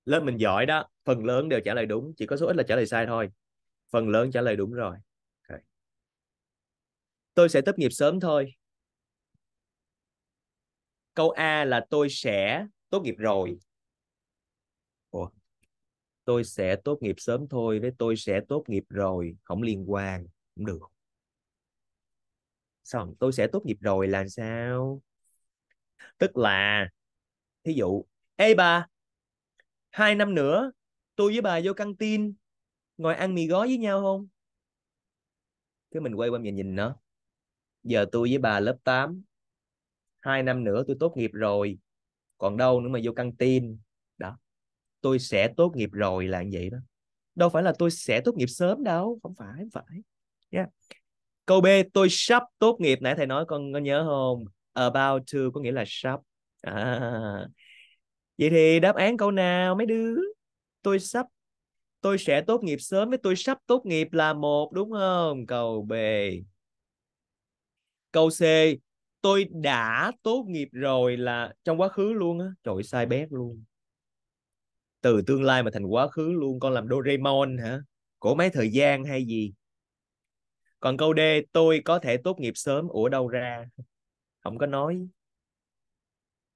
lớp mình giỏi đó phần lớn đều trả lời đúng chỉ có số ít là trả lời sai thôi phần lớn trả lời đúng rồi okay. tôi sẽ tốt nghiệp sớm thôi câu a là tôi sẽ tốt nghiệp rồi Ủa? tôi sẽ tốt nghiệp sớm thôi với tôi sẽ tốt nghiệp rồi không liên quan cũng được xong tôi sẽ tốt nghiệp rồi là sao tức là thí dụ ê bà hai năm nữa tôi với bà vô căng tin ngồi ăn mì gói với nhau không cái mình quay qua nhìn nhìn nó giờ tôi với bà lớp 8 hai năm nữa tôi tốt nghiệp rồi còn đâu nữa mà vô căng tin đó tôi sẽ tốt nghiệp rồi là như vậy đó đâu phải là tôi sẽ tốt nghiệp sớm đâu không phải không phải yeah. câu b tôi sắp tốt nghiệp nãy thầy nói con có nhớ không about to có nghĩa là sắp à. vậy thì đáp án câu nào mấy đứa tôi sắp tôi sẽ tốt nghiệp sớm với tôi sắp tốt nghiệp là một đúng không câu b câu c tôi đã tốt nghiệp rồi là trong quá khứ luôn á trời sai bét luôn từ tương lai mà thành quá khứ luôn con làm Doraemon hả cổ máy thời gian hay gì còn câu D tôi có thể tốt nghiệp sớm ủa đâu ra không có nói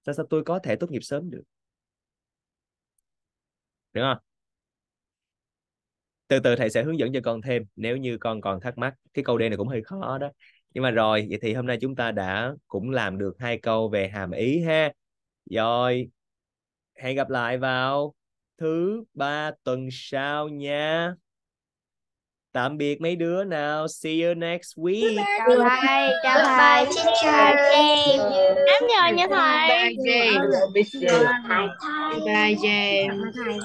sao sao tôi có thể tốt nghiệp sớm được được không từ từ thầy sẽ hướng dẫn cho con thêm nếu như con còn thắc mắc cái câu d này cũng hơi khó đó nhưng mà rồi vậy thì hôm nay chúng ta đã cũng làm được hai câu về hàm ý ha rồi hẹn gặp lại vào thứ ba tuần sau nha tạm biệt mấy đứa nào see you next week bye bye chào thầy bye teacher em nhờ nha thầy bye James bye James